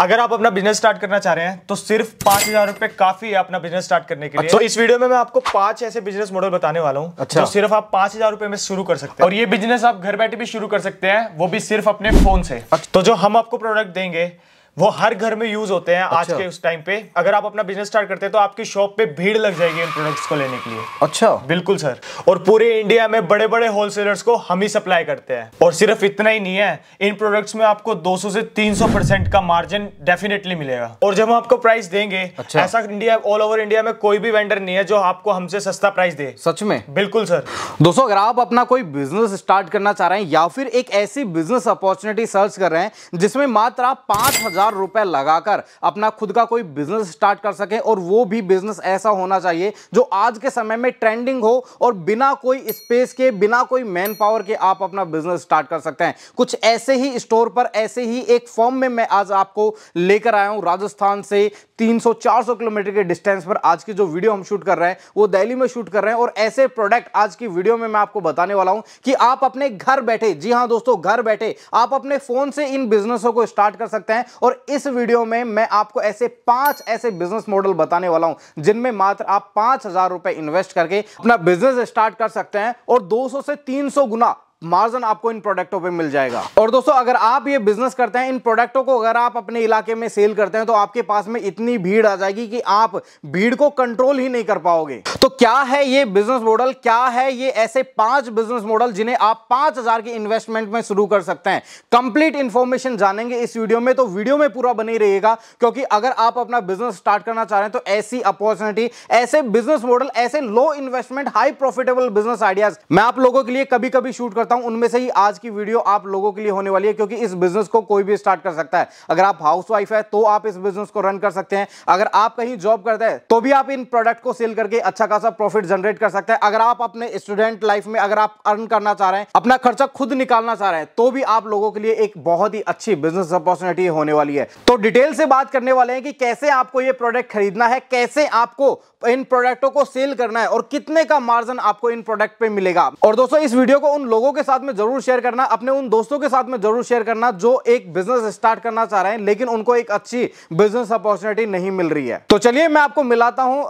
अगर आप अपना बिजनेस स्टार्ट करना चाह रहे हैं तो सिर्फ पांच हजार रुपए काफी है अपना बिजनेस स्टार्ट करने के लिए अच्छा। तो इस वीडियो में मैं आपको पांच ऐसे बिजनेस मॉडल बताने वाला हूँ अच्छा। तो सिर्फ आप पांच हजार रुपए में शुरू कर सकते हैं और ये बिजनेस आप घर बैठे भी शुरू कर सकते हैं वो भी सिर्फ अपने फोन से अच्छा। तो जो हम आपको प्रोडक्ट देंगे वो हर घर में यूज होते हैं अच्छा। आज के उस टाइम पे अगर आप अपना बिजनेस स्टार्ट करते हैं तो आपकी शॉप पे भीड़ लग जाएगी इन प्रोडक्ट्स को लेने के लिए अच्छा बिल्कुल सर और पूरे इंडिया में बड़े बड़े होलसेलर्स को हम ही सप्लाई करते हैं और सिर्फ इतना ही नहीं है इन प्रोडक्ट्स में आपको 200 से 300 परसेंट का मार्जिन डेफिनेटली मिलेगा और जब हम आपको प्राइस देंगे अच्छा। ऐसा इंडिया ऑल ओवर इंडिया में कोई भी वेंडर नहीं है जो आपको हमसे सस्ता प्राइस दे सच में बिल्कुल सर दोस्तों अगर आप अपना कोई बिजनेस स्टार्ट करना चाह रहे हैं या फिर एक ऐसी बिजनेस अपॉर्चुनिटी सर्च कर रहे हैं जिसमें मात्र आप पांच हजार रुपए लगाकर अपना खुद का कोई बिजनेस स्टार्ट कर सके और वो भी बिजनेस ऐसा होना चाहिए जो आज के समय में ट्रेंडिंग हो और बिना कोई स्पेस के बिना कोई मैन पावर के आप अपना बिजनेस स्टार्ट कर सकते हैं कुछ ऐसे ही स्टोर पर ऐसे ही एक फॉर्म में मैं आज आपको लेकर आया हूं राजस्थान से 300-400 किलोमीटर के डिस्टेंस पर आज की जो वीडियो हम शूट कर रहे हैं वो दिल्ली में शूट कर रहे हैं और ऐसे प्रोडक्ट आज की वीडियो में मैं आपको बताने वाला हूं कि आप अपने घर बैठे जी हाँ दोस्तों घर बैठे आप अपने फोन से इन बिजनेसों को स्टार्ट कर सकते हैं और इस वीडियो में मैं आपको ऐसे पांच ऐसे बिजनेस मॉडल बताने वाला हूं जिनमें मात्र आप पांच हजार इन्वेस्ट करके अपना बिजनेस स्टार्ट कर सकते हैं और दो से तीन गुना मार्जिन आपको इन प्रोडक्टों पे मिल जाएगा और दोस्तों अगर आप ये बिजनेस करते हैं इन प्रोडक्टों को अगर आप अपने इलाके में सेल करते हैं तो आपके पास में इतनी भीड़ आ जाएगी कि आप भीड़ को कंट्रोल ही नहीं कर पाओगे तो क्या है ये बिजनेस मॉडल क्या है ये ऐसे पांच बिजनेस मॉडल जिन्हें आप पांच हजार के इन्वेस्टमेंट में शुरू कर सकते हैं कंप्लीट इंफॉर्मेशन जानेंगे इस वीडियो में तो वीडियो में पूरा बनी रहेगा क्योंकि अगर आप अपना बिजनेस स्टार्ट करना चाह रहे हैं तो ऐसी अपॉर्चुनिटी ऐसे बिजनेस मॉडल ऐसे low investment high profitable business ideas मैं आप लोगों के लिए कभी कभी शूट कर करता हूं उनमें से ही आज की वीडियो आप लोगों के लिए होने वाली है क्योंकि इस बिजनेस को कोई भी स्टार्ट कर सकता है अगर आप हाउस वाइफ है तो आप इस बिजनेस को रन कर सकते हैं अगर आप कहीं जॉब करते हैं तो भी आप इन प्रोडक्ट को सेल करके अच्छा खासा प्रॉफिट जनरेट कर सकते हैं अगर आप अपने स्टूडेंट लाइफ में अगर आप अर्न करना चाह रहे हैं अपना खर्चा खुद निकालना चाह रहे हैं तो भी आप लोगों के लिए एक बहुत ही अच्छी बिजनेस अपॉर्चुनिटी होने वाली है तो डिटेल से बात करने वाले हैं कि कैसे आपको ये प्रोडक्ट खरीदना है कैसे आपको इन प्रोडक्टों को सेल करना है और कितने का मार्जिन आपको इन प्रोडक्ट पे मिलेगा और दोस्तों इस वीडियो को उन लोगों के साथ में जरूर शेयर करना अपने उन दोस्तों के साथ में जरूर शेयर करना जो एक बिजनेस स्टार्ट करना चाह रहे हैं लेकिन उनको एक अच्छी बिजनेस अपॉर्चुनिटी नहीं मिल रही है तो चलिए मैं आपको मिलाता हूं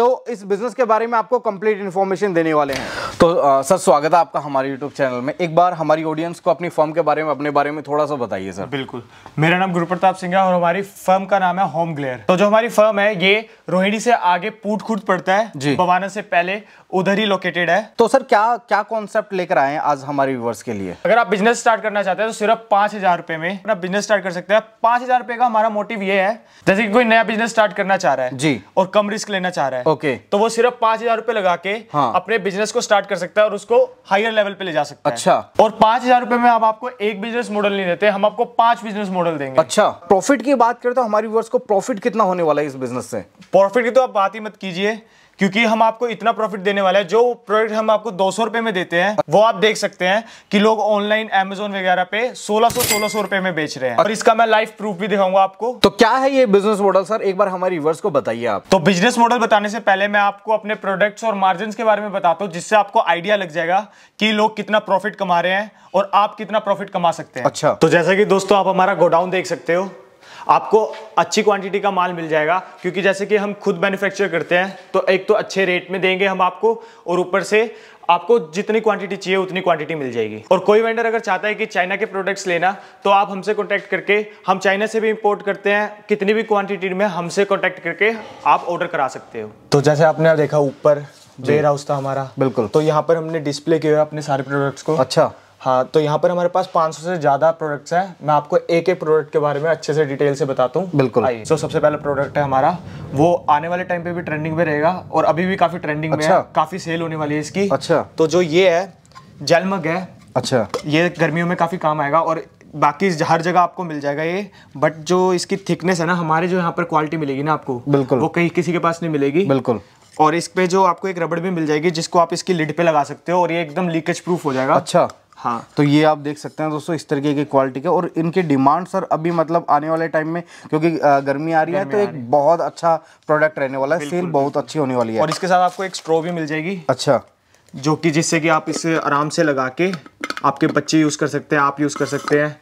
जो इस बिजनेस के बारे में आपको कंप्लीट इन्फॉर्मेशन देने वाले हैं तो सर स्वागत है आपका हमारे यूट्यूब चैनल में एक बार हमारी ऑडियंस को अपनी फर्म के बारे में अपने बारे में थोड़ा सा बताइए सर बिल्कुल मेरा नाम गुरुप्रताप सिंह है और हमारी फर्म का नाम है होम ग्लेयर तो जो हमारी फर्म है ये रोहिणी से आगे पूट खूट पड़ता है जी बवाना से पहले उधर ही लोकेटेड है तो सर क्या क्या कॉन्सेप्ट लेकर आए आज हमारे व्यूवर्स के लिए अगर आप बिजनेस स्टार्ट करना चाहते हैं तो सिर्फ पांच हजार रुपए में अपना बिजनेस स्टार्ट कर सकते हैं पांच हजार रुपए का हमारा मोटिव ये है जैसे की कोई नया बिजनेस स्टार्ट करना चाह रहा है जी और कम रिस्क लेना चाह रहा है ओके तो वो सिर्फ पांच हजार रुपए लगा के हाँ। अपने बिजनेस को स्टार्ट स्टार्ट कर सकता है और उसको हायर लेवल पे ले जा सकता अच्छा। है और पांच हजार रुपए में हम आपको एक बिजनेस मॉडल नहीं देते हम आपको पांच बिजनेस मॉडल देंगे अच्छा प्रॉफिट की बात करें तो हमारे को प्रॉफिट कितना होने वाला है इस बिजनेस से प्रॉफिट की तो आप बात ही मत कीजिए क्योंकि हम आपको इतना प्रॉफिट देने वाले हैं जो प्रोडक्ट हम आपको दो सौ रुपए में देते हैं वो आप देख सकते हैं कि लोग ऑनलाइन अमेजोन वगैरह पे सोलह सौ सोलह सौ रुपए में बेच रहे हैं और इसका मैं लाइफ प्रूफ भी दिखाऊंगा आपको तो क्या है ये बिजनेस मॉडल सर एक बार हमारे व्यूवर्स को बताइए आप तो बिजनेस मॉडल बताने से पहले मैं आपको अपने प्रोडक्ट्स और मार्जिन के बारे में बताता हूँ जिससे आपको आइडिया लग जाएगा कि लोग कितना प्रॉफिट कमा रहे हैं और आप कितना प्रॉफिट कमा सकते हैं अच्छा तो जैसा कि दोस्तों आप हमारा गोडाउन देख सकते हो आपको अच्छी क्वांटिटी का माल मिल जाएगा क्योंकि जैसे कि हम खुद मैन्युफैक्चर करते हैं तो एक तो अच्छे रेट में देंगे हम आपको और ऊपर से आपको जितनी क्वांटिटी चाहिए उतनी क्वांटिटी मिल जाएगी और कोई वेंडर अगर चाहता है कि चाइना के प्रोडक्ट्स लेना तो आप हमसे कॉन्टैक्ट करके हम चाइना से भी इम्पोर्ट करते हैं कितनी भी क्वान्टिटी में हमसे कॉन्टैक्ट करके आप ऑर्डर करा सकते हो तो जैसे आपने देखा ऊपर वेयर हाउस था हमारा बिल्कुल तो यहाँ पर हमने डिस्प्ले किया अपने सारे प्रोडक्ट्स को अच्छा हाँ तो यहाँ पर हमारे पास 500 से ज़्यादा प्रोडक्ट्स हैं मैं आपको एक एक प्रोडक्ट के बारे में अच्छे से डिटेल से बताता हूँ बिल्कुल आइए तो so, सबसे पहला प्रोडक्ट है हमारा वो आने वाले टाइम पे भी ट्रेंडिंग में रहेगा और अभी भी काफ़ी ट्रेंडिंग अच्छा? में है अच्छा। काफ़ी सेल होने वाली है इसकी अच्छा तो जो ये है जलमग है अच्छा ये गर्मियों में काफ़ी काम आएगा और बाकी हर जगह आपको मिल जाएगा ये बट जो इसकी थिकनेस है ना हमारे जो यहाँ पर क्वालिटी मिलेगी ना आपको बिल्कुल वो कहीं किसी के पास नहीं मिलेगी बिल्कुल और इस पे जो आपको एक रबड़ भी मिल जाएगी जिसको आप इसकी लिड पे लगा सकते हो और ये एकदम लीकेज प्रूफ हो जाएगा अच्छा हाँ तो ये आप देख सकते हैं दोस्तों इस तरीके की क्वालिटी के और इनके डिमांड सर अभी मतलब आने वाले टाइम में क्योंकि गर्मी आ रही है तो एक बहुत अच्छा प्रोडक्ट रहने वाला है सेल बहुत अच्छी होने वाली है और इसके साथ आपको एक स्ट्रो भी मिल जाएगी अच्छा जो कि जिससे कि आप इसे आराम से लगा के आपके बच्चे यूज़ कर सकते हैं आप यूज़ कर सकते हैं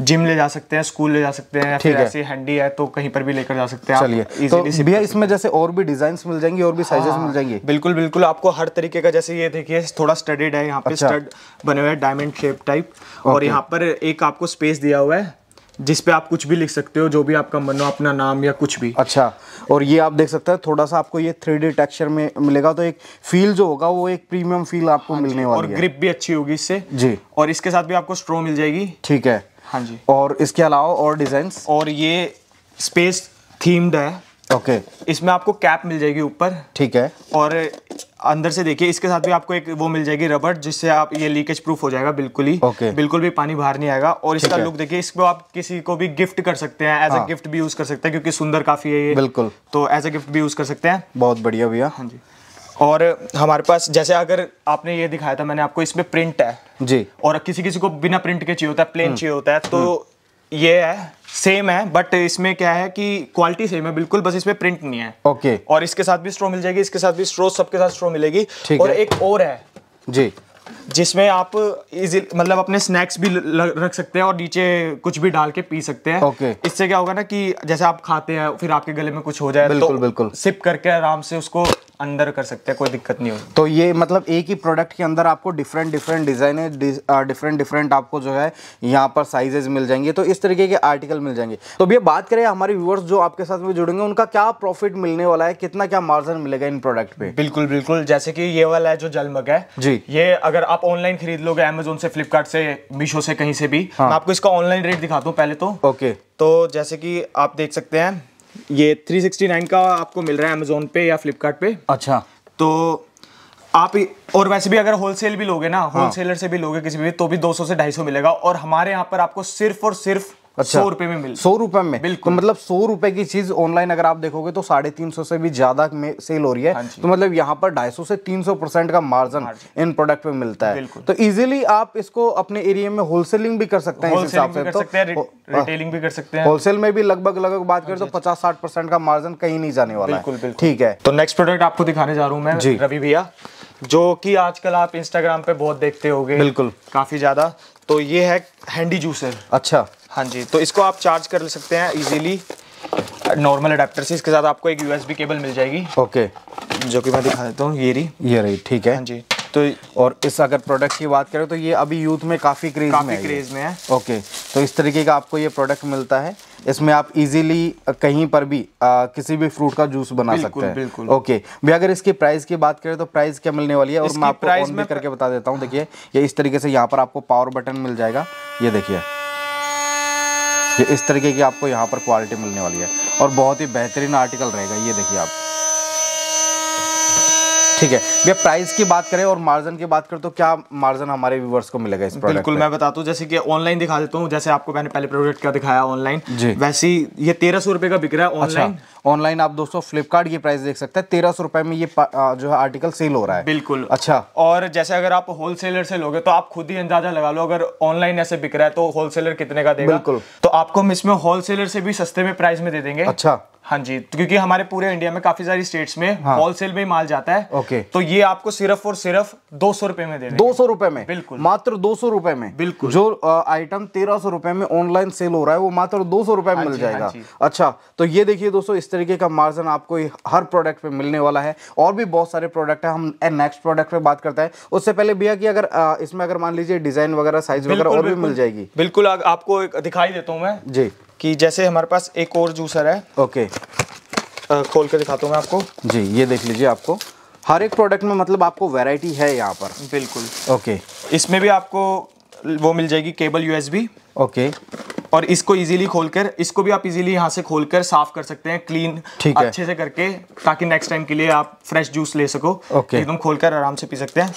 जिम ले जा सकते हैं स्कूल ले जा सकते हैं ठीक है ऐसी हैंडी है तो कहीं पर भी लेकर जा सकते हैं चलिए तो भैया इसमें जैसे और भी डिजाइन मिल जाएंगी और भी साइजेस हाँ। मिल जाएंगे बिल्कुल बिल्कुल आपको हर तरीके का जैसे ये देखिए थोड़ा स्टडीड है यहाँ पे स्टड अच्छा। बने हुए डायमंड शेप टाइप और यहाँ पर एक आपको स्पेस दिया हुआ है जिसपे आप कुछ भी लिख सकते हो जो भी आपका मन हो अपना नाम या कुछ भी अच्छा और ये आप देख सकते हैं थोड़ा सा आपको ये थ्री डी टेक्सचर में मिलेगा तो एक फील जो होगा वो एक प्रीमियम फील आपको हाँ मिलने वाली और है और ग्रिप भी अच्छी होगी इससे जी और इसके साथ भी आपको स्ट्रो मिल जाएगी ठीक है हाँ जी और इसके अलावा और डिजाइन और ये स्पेस थीम्ड है ओके इसमें आपको कैप मिल जाएगी ऊपर ठीक है और अंदर से देखिए इसके साथ भी आपको एक वो मिल जाएगी रबड़ जिससे आप ये लीकेज प्रूफ हो जाएगा बिल्कुल ही ओके बिल्कुल भी पानी बाहर नहीं आएगा और इसका लुक देखिए इसको आप किसी को भी गिफ्ट कर सकते हैं एज ए गिफ्ट भी यूज कर सकते हैं क्योंकि सुंदर काफी है ये बिल्कुल तो एज ए गिफ्ट भी यूज कर सकते हैं बहुत बढ़िया भैया हाँ जी और हमारे पास जैसे अगर आपने ये दिखाया था मैंने आपको इसमें प्रिंट है जी और किसी किसी को बिना प्रिंट के चाहिए होता है प्लेन हम्म। चाहिए होता है तो हम्म। ये है सेम है बट इसमें क्या है कि क्वालिटी सेम है बिल्कुल बस इसमें प्रिंट नहीं है ओके okay. और इसके साथ भी स्ट्रो मिल जाएगी इसके साथ भी स्ट्रो सबके साथ स्ट्रो मिलेगी और है. एक और है जी जिसमें आप इजी मतलब अपने स्नैक्स भी रख सकते हैं और नीचे कुछ भी डाल के पी सकते हैं ओके okay. इससे क्या होगा ना कि जैसे आप खाते हैं फिर आपके गले में कुछ हो जाए बिल्कुल तो बिल्कुल सिप करके आराम से उसको अंदर कर सकते हैं कोई दिक्कत नहीं होगी तो ये मतलब एक ही प्रोडक्ट के अंदर आपको different different design different different आपको जो है यहाँ पर साइजेज मिल जाएंगे तो इस तरीके के आर्टिकल मिल जाएंगे तो भैया बात करें हमारे व्यूअर्स जो आपके साथ में जुड़ेंगे उनका क्या प्रॉफिट मिलने वाला है कितना क्या मार्जिन मिलेगा इन प्रोडक्ट पे बिल्कुल बिल्कुल जैसे कि ये वाला है जो जलमग है जी ये अगर आप ऑनलाइन खरीद लोगे अमेजोन से फ्लिपकार्ट से मीशो से कहीं से भी हाँ। मैं आपको इसका ऑनलाइन रेट दिखाता हूँ पहले तो ओके तो जैसे कि आप देख सकते हैं ये 369 का आपको मिल रहा है अमेजोन पे या फ्लिपकार्ट पे अच्छा तो आप और वैसे भी अगर होलसेल भी लोगे ना होलसेलर हाँ। से भी लोगे किसी भी तो भी 200 से 250 मिलेगा और हमारे यहाँ पर आपको सिर्फ और सिर्फ अच्छा सौ रुपए में मिल सौ रुपए में तो बिल्कुल तो मतलब सौ रुपए की चीज ऑनलाइन अगर आप देखोगे तो साढ़े तीन सौ से भी ज्यादा सेल हो रही है हाँ तो मतलब यहाँ पर ढाई सौ से तीन सौ परसेंट का मार्जिन इन प्रोडक्ट पे मिलता है तो इजीली आप इसको अपने एरिया में होलसेलिंग भी कर सकते हैं हिसाब से रिटेलिंग तो हाँ। भी कर सकते हैं होलसेल में भी लगभग लगभग बात करें तो हाँ पचास साठ परसेंट का मार्जिन कहीं नहीं जाने वाला बिल्कुल ठीक है तो नेक्स्ट प्रोडक्ट आपको दिखाने जा रहा हूँ मैं जी रवि भैया जो कि आजकल आप इंस्टाग्राम पे बहुत देखते होगे बिल्कुल काफी ज्यादा तो ये है हैंडी जूसर अच्छा हाँ जी तो इसको आप चार्ज कर ले सकते हैं इजीली नॉर्मल अडेप्टर से इसके साथ आपको एक यूएसबी केबल मिल जाएगी ओके जो कि मैं दिखा देता हूँ ये रही ये रही ठीक है हाँ जी तो और इस अगर प्रोडक्ट की बात करें तो ये अभी यूथ में काफ़ी क्रेज काफी में क्रेज में है ओके तो इस तरीके का आपको ये प्रोडक्ट मिलता है इसमें आप इजीली कहीं पर भी आ, किसी भी फ्रूट का जूस बना सकते हैं बिल्कुल ओके भैया अगर इसकी प्राइस की बात करें तो प्राइस क्या मिलने वाली है और मैं आपको प्राइस में करके बता देता हूँ देखिए ये इस तरीके से यहाँ पर आपको पावर बटन मिल जाएगा ये देखिए ये इस तरीके की आपको यहाँ पर क्वालिटी मिलने वाली है और बहुत ही बेहतरीन आर्टिकल रहेगा ये देखिए आप ठीक है भैया प्राइस की बात करें और मार्जिन की बात करें तो क्या मार्जिन हमारे व्यूवर्स को मिलेगा इस प्रोडक्ट बिल्कुल मैं बताता हूँ जैसे कि ऑनलाइन दिखा देता हूँ जैसे आपको मैंने पहले प्रोडक्ट का दिखाया ऑनलाइन वैसे ये तेरह सौ रुपए का बिक रहा है ऑनलाइन अच्छा, ऑनलाइन आप दोस्तों फ्लिपकार्ट की प्राइस देख सकते हैं तेरह सौ रुपए में ये जो है आर्टिकल सेल हो रहा है बिल्कुल अच्छा और जैसे अगर आप होलसेलर से लोगे तो आप खुद ही अंदाजा लगा लो अगर ऑनलाइन ऐसे बिक रहा है तो होलसेलर कितने का देगा बिल्कुल तो आपको हम इसमें होलसेलर से भी सस्ते में प्राइस में दे देंगे अच्छा हाँ जी तो क्योंकि हमारे पूरे इंडिया में काफी सारी स्टेट्स में हाँ। होलसेल में माल जाता है ओके तो ये आपको सिर्फ और सिर्फ दो सौ रुपए में दे दो सौ रुपए में बिल्कुल मात्र दो सौ रुपए में बिल्कुल जो आइटम तेरह सौ रुपए में ऑनलाइन सेल हो रहा है वो मात्र दो सौ रुपए में हाँ मिल जाएगा हाँ अच्छा तो ये देखिए दोस्तों इस तरीके का मार्जिन आपको हर प्रोडक्ट पे मिलने वाला है और भी बहुत सारे प्रोडक्ट है हम नेक्स्ट प्रोडक्ट पे बात करते हैं उससे पहले भैया की अगर इसमें अगर मान लीजिए डिजाइन वगैरह साइज वगैरह और भी मिल जाएगी बिल्कुल आपको दिखाई देता हूँ मैं जी कि जैसे हमारे पास एक और जूसर है ओके खोल कर दिखाता हूँ मैं आपको जी ये देख लीजिए आपको हर एक प्रोडक्ट में मतलब आपको वैरायटी है यहाँ पर बिल्कुल ओके इसमें भी आपको वो मिल जाएगी केबल यू ओके और इसको इजीली खोलकर इसको भी आप इजीली यहाँ से खोलकर साफ कर सकते हैं क्लीन ठीक है अच्छे से करके ताकि नेक्स्ट टाइम के लिए आप फ्रेश जूस ले सको ओके एकदम खोलकर आराम से पी सकते हैं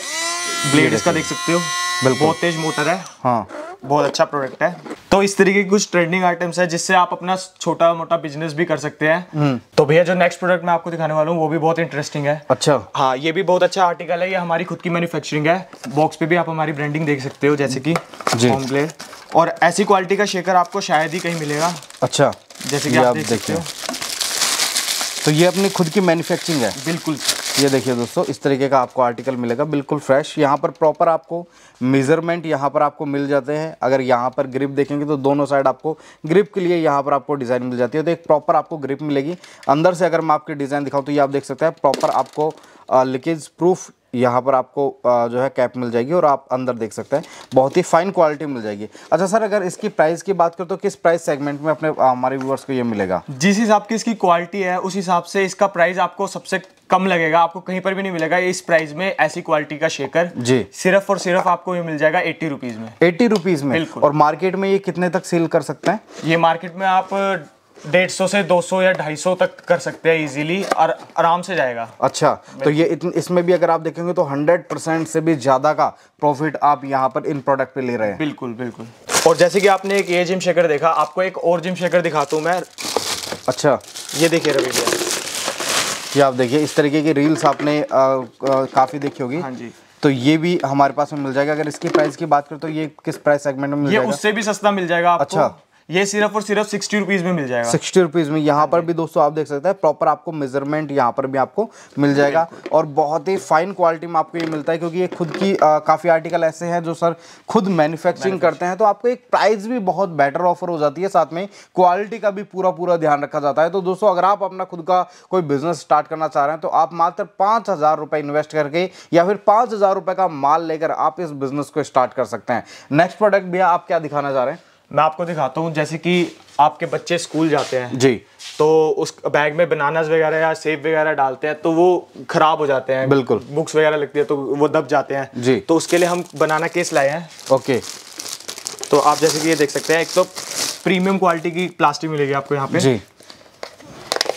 ब्लेड इसका देख सकते हो बिल्कुल बहुत तेज मोटर है हाँ बहुत अच्छा प्रोडक्ट है तो इस तरीके की कुछ ट्रेंडिंग आइटम्स है जिससे आप अपना छोटा मोटा बिजनेस भी कर सकते हैं हम्म। तो भैया जो नेक्स्ट प्रोडक्ट मैं आपको दिखाने वाला हूँ वो भी बहुत इंटरेस्टिंग है अच्छा हाँ ये भी बहुत अच्छा आर्टिकल है ये हमारी खुद की मैन्युफैक्चरिंग है बॉक्स पे भी आप हमारी ब्रांडिंग देख सकते हो जैसे की और ऐसी क्वालिटी का शेकर आपको शायद ही कहीं मिलेगा अच्छा जैसे कि आप देख सकते हो तो ये अपनी खुद की मैन्युफैक्चरिंग है बिल्कुल ये देखिए दोस्तों इस तरीके का आपको आर्टिकल मिलेगा बिल्कुल फ्रेश यहाँ पर प्रॉपर आपको मेज़रमेंट यहाँ पर आपको मिल जाते हैं अगर यहाँ पर ग्रिप देखेंगे तो दोनों साइड आपको ग्रिप के लिए यहाँ पर आपको डिज़ाइन मिल जाती है तो एक प्रॉपर आपको ग्रिप मिलेगी अंदर से अगर मैं आपकी डिज़ाइन दिखाऊँ तो ये आप देख सकते हैं प्रॉपर आपको लीकेज प्रूफ यहाँ पर आपको जो है कैप मिल जाएगी और आप अंदर देख सकते हैं बहुत ही फाइन क्वालिटी मिल जाएगी अच्छा सर अगर इसकी प्राइस की बात करें तो किस प्राइस सेगमेंट में अपने हमारे व्यूवर्स को ये मिलेगा जिस हिसाब की इसकी क्वालिटी है उस हिसाब से इसका प्राइस आपको सबसे कम लगेगा आपको कहीं पर भी नहीं मिलेगा इस प्राइस में ऐसी क्वालिटी का शेकर जी सिर्फ और सिर्फ आपको ये मिल जाएगा एट्टी रुपीज में एट्टी रुपीज में और मार्केट में ये कितने तक सेल कर सकते हैं ये मार्केट में आप डेढ़ सौ से दो सौ या ढाई सौ तक कर सकते हैं इजीली और आराम से जाएगा अच्छा तो ये इसमें भी अगर आप देखेंगे तो हंड्रेड परसेंट से भी ज़्यादा का प्रॉफिट आप यहाँ पर इन प्रोडक्ट पे ले रहे हैं बिल्कुल बिल्कुल और जैसे कि आपने एक ये जिम शेकर देखा आपको एक और जिम शेकर दिखाता हूँ मैं अच्छा ये देखिए रवि भैया ये आप देखिए इस तरीके की रील्स आपने काफ़ी देखी होगी हाँ जी तो ये भी हमारे पास में मिल जाएगा अगर इसकी प्राइस की बात करें तो ये किस प्राइस सेगमेंट में मिल ये जाएगा? उससे भी सस्ता मिल जाएगा आपको अच्छा ये सिर्फ और सिर्फ सिक्सटी रुपीज में मिल जाएगा सिक्सटी रुपीज में यहाँ पर भी दोस्तों आप देख सकते हैं प्रॉपर आपको मेजरमेंट यहाँ पर भी आपको मिल जाएगा और बहुत ही फाइन क्वालिटी में आपको ये मिलता है क्योंकि ये खुद की काफ़ी आर्टिकल ऐसे हैं जो सर खुद मैन्युफैक्चरिंग करते हैं तो आपको एक प्राइस भी बहुत बेटर ऑफर हो जाती है साथ में क्वालिटी का भी पूरा पूरा ध्यान रखा जाता है तो दोस्तों अगर आप अपना खुद का कोई बिजनेस स्टार्ट करना चाह रहे हैं तो आप मात्र पाँच हज़ार रुपये इन्वेस्ट करके या फिर पाँच हज़ार रुपये का माल लेकर आप इस बिजनेस को स्टार्ट कर सकते हैं नेक्स्ट प्रोडक्ट भैया आप क्या दिखाना चाह रहे हैं मैं आपको दिखाता हूँ जैसे कि आपके बच्चे स्कूल जाते हैं जी तो उस बैग में बनानास वगैरह या सेब वगैरह डालते हैं तो वो खराब हो जाते हैं बिल्कुल बुक्स वगैरह लगती है तो वो दब जाते हैं जी तो उसके लिए हम बनाना केस लाए हैं ओके तो आप जैसे कि ये देख सकते हैं एक तो प्रीमियम क्वालिटी की प्लास्टिक मिलेगी आपको यहाँ पे जी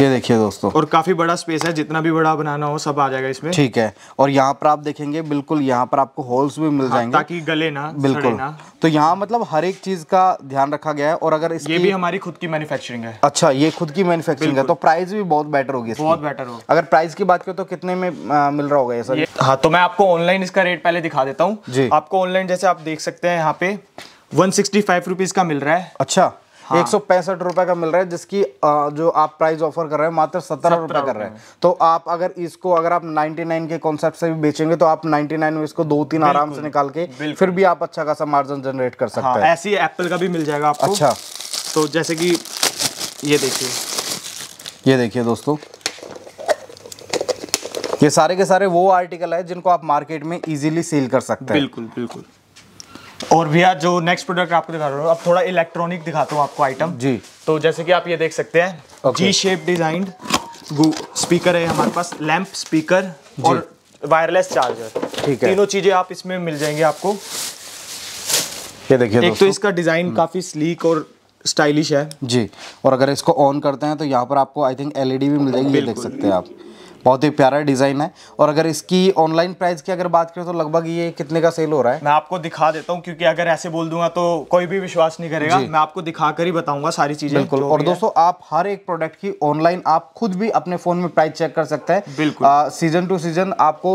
ये देखिए दोस्तों और काफ़ी बड़ा स्पेस है जितना भी बड़ा बनाना हो सब आ जाएगा इसमें ठीक है और यहाँ पर आप देखेंगे बिल्कुल यहाँ पर आपको होल्स भी मिल हाँ, जाएंगे ताकि गले ना बिल्कुल ना तो यहाँ मतलब हर एक चीज़ का ध्यान रखा गया है और अगर इसकी... ये भी हमारी खुद की मैन्युफैक्चरिंग है अच्छा ये खुद की मैन्युफैक्चरिंग है तो प्राइस भी बहुत बेटर होगी बहुत बेटर होगा अगर प्राइस की बात करें तो कितने में मिल रहा होगा ये सर हाँ तो मैं आपको ऑनलाइन इसका रेट पहले दिखा देता हूँ जी आपको ऑनलाइन जैसे आप देख सकते हैं यहाँ पे वन सिक्सटी फाइव रुपीज़ का मिल रहा है अच्छा हाँ। एक सौ पैंसठ रुपए का मिल रहा है जिसकी जो आप प्राइस ऑफर कर रहे हैं मात्र सत्रह रुपए कर रहे हैं तो आप अगर इसको अगर आप 99 के कॉन्सेप्ट से भी बेचेंगे तो आप 99 में इसको दो तीन आराम से निकाल के फिर भी आप अच्छा खासा मार्जिन जनरेट कर सकते हाँ, हैं ऐसी एप्पल का भी मिल जाएगा आपको अच्छा तो जैसे कि ये देखिए ये देखिए दोस्तों ये सारे के सारे वो आर्टिकल है जिनको आप मार्केट में इजीली सेल कर सकते हैं बिल्कुल बिल्कुल और भैया जो नेक्स्ट प्रोडक्ट आपको दिखा रहा हूँ अब थोड़ा इलेक्ट्रॉनिक दिखाता हूँ आपको आइटम जी तो जैसे कि आप ये देख सकते हैं जी शेप डिजाइन स्पीकर है हमारे पास लैंप स्पीकर और वायरलेस चार्जर ठीक है तीनों चीजें आप इसमें मिल जाएंगे आपको ये देखिए एक तो इसका डिजाइन हम्म। काफी स्लीक और स्टाइलिश है जी और अगर इसको ऑन करते हैं तो यहाँ पर आपको आई थिंक एलईडी भी मिल जाएगी ये देख सकते हैं आप बहुत ही प्यारा डिज़ाइन है और अगर इसकी ऑनलाइन प्राइस की अगर बात करें तो लगभग ये कितने का सेल हो रहा है मैं आपको दिखा देता हूँ क्योंकि अगर ऐसे बोल दूंगा तो कोई भी विश्वास नहीं करेगा मैं आपको दिखा कर ही बताऊंगा सारी चीज़ें बिल्कुल और दोस्तों आप हर एक प्रोडक्ट की ऑनलाइन आप खुद भी अपने फ़ोन में प्राइस चेक कर सकते हैं बिल्कुल सीजन टू सीजन आपको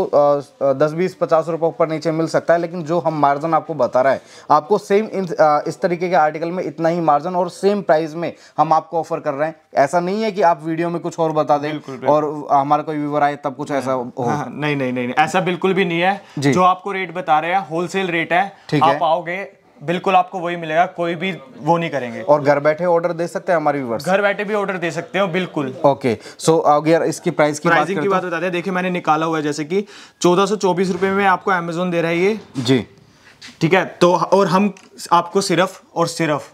दस बीस पचास रुपए ऊपर नीचे मिल सकता है लेकिन जो हम मार्जिन आपको बता रहा है आपको सेम इस तरीके के आर्टिकल में इतना ही मार्जिन और सेम प्राइस में हम आपको ऑफर कर रहे हैं ऐसा नहीं है कि आप वीडियो में कुछ और बता दें और हमारा कोई व्यूवर आए तब कुछ हाँ। ऐसा हो हाँ, नहीं, नहीं नहीं नहीं ऐसा बिल्कुल भी नहीं है जो आपको रेट बता रहे हैं होलसेल रेट है ठीक आप आओगे बिल्कुल आपको वही मिलेगा कोई भी वो नहीं करेंगे और घर बैठे ऑर्डर दे सकते हैं हमारे व्यूवर्स घर बैठे भी ऑर्डर दे सकते हो बिल्कुल ओके सो अगर इसकी प्राइस की प्राइसिंग बात की बात बताते हैं देखिए मैंने निकाला हुआ है जैसे कि चौदह सौ चौबीस रुपये में आपको अमेजोन दे रहा है ये जी ठीक है तो और हम आपको सिर्फ और सिर्फ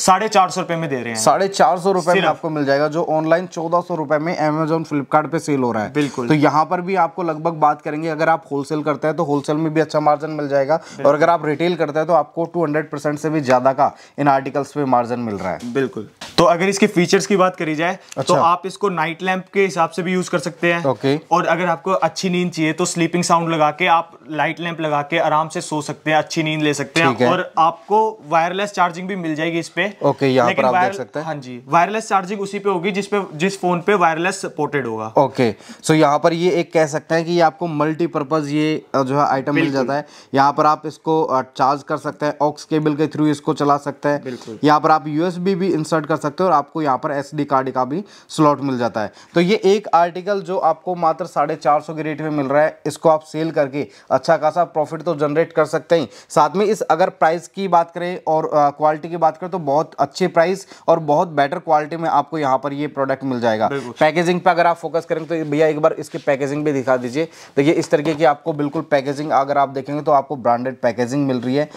साढ़े चार सौ रुपए में दे रहे हैं साढ़े चार सौ रुपए में आपको मिल जाएगा जो ऑनलाइन चौदह सौ रुपए में अमेजोन फ्लिपकार्ट पे सेल हो रहा है बिल्कुल तो यहाँ पर भी आपको लगभग बात करेंगे अगर आप होलसेल करते हैं तो होलसेल में भी अच्छा मार्जिन मिल जाएगा और अगर आप रिटेल करते हैं तो आपको टू हंड्रेड परसेंट से भी ज्यादा का इन आर्टिकल्स पे मार्जिन मिल रहा है बिल्कुल तो अगर इसके फीचर्स की बात करी जाए तो अच्छा। तो आप इसको नाइट लैंप के हिसाब से भी यूज कर सकते हैं ओके और अगर आपको अच्छी नींद चाहिए तो स्लीपिंग साउंड लगा के आप लाइट लैंप लगा के आराम से सो सकते हैं अच्छी नींद ले सकते हैं और आपको वायरलेस चार्जिंग भी मिल जाएगी इस पर पे ओके यहाँ पर आप देख सकते हैं हाँ जी वायरलेस चार्जिंग उसी पे होगी जिस पे जिस फोन पे वायरलेस सपोर्टेड होगा ओके सो यहाँ पर ये एक कह सकते हैं कि आपको मल्टीपर्पज ये जो है आइटम मिल जाता है यहाँ पर आप इसको चार्ज कर सकते हैं ऑक्स केबल के थ्रू इसको चला सकते हैं बिल्कुल यहाँ पर आप यूएसबी भी इंसर्ट कर सकते हो और आपको यहाँ पर एस कार्ड का भी स्लॉट मिल जाता है तो ये एक आर्टिकल जो आपको मात्र साढ़े चार सौ के रेट में मिल रहा है इसको आप सेल करके अच्छा खासा प्रॉफिट तो जनरेट कर सकते हैं साथ में इस अगर प्राइस की बात करें और क्वालिटी की बात करें तो बहुत अच्छे प्राइस और बहुत बेटर क्वालिटी में आपको यहाँ पर ये प्रोडक्ट मिल जाएगा पैकेजिंग पर अगर आप फोकस करेंगे तो भैया एक बार इसकी पैकेजिंग भी दिखा दीजिए देखिए इस तरीके की आपको बिल्कुल पैकेजिंग अगर आप देखेंगे तो आपको ब्रांडेड पैकेजिंग मिल रही है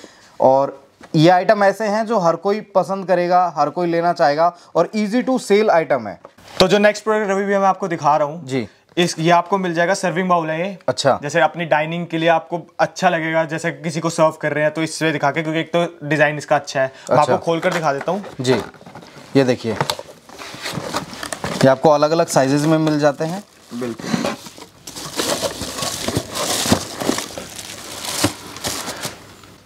और ये आइटम ऐसे हैं जो हर कोई पसंद करेगा हर कोई लेना चाहेगा और इजी टू सेल आइटम है तो जो नेक्स्ट प्रोडक्ट रवि भी मैं आपको दिखा रहा हूँ जी इस ये आपको मिल जाएगा सर्विंग बाउल है ये अच्छा जैसे अपनी डाइनिंग के लिए आपको अच्छा लगेगा जैसे किसी को सर्व कर रहे हैं तो इससे दिखा के क्योंकि एक तो डिजाइन इसका अच्छा है अच्छा। आपको खोल कर दिखा देता हूँ जी ये देखिए ये आपको अलग अलग साइजेज में मिल जाते हैं बिल्कुल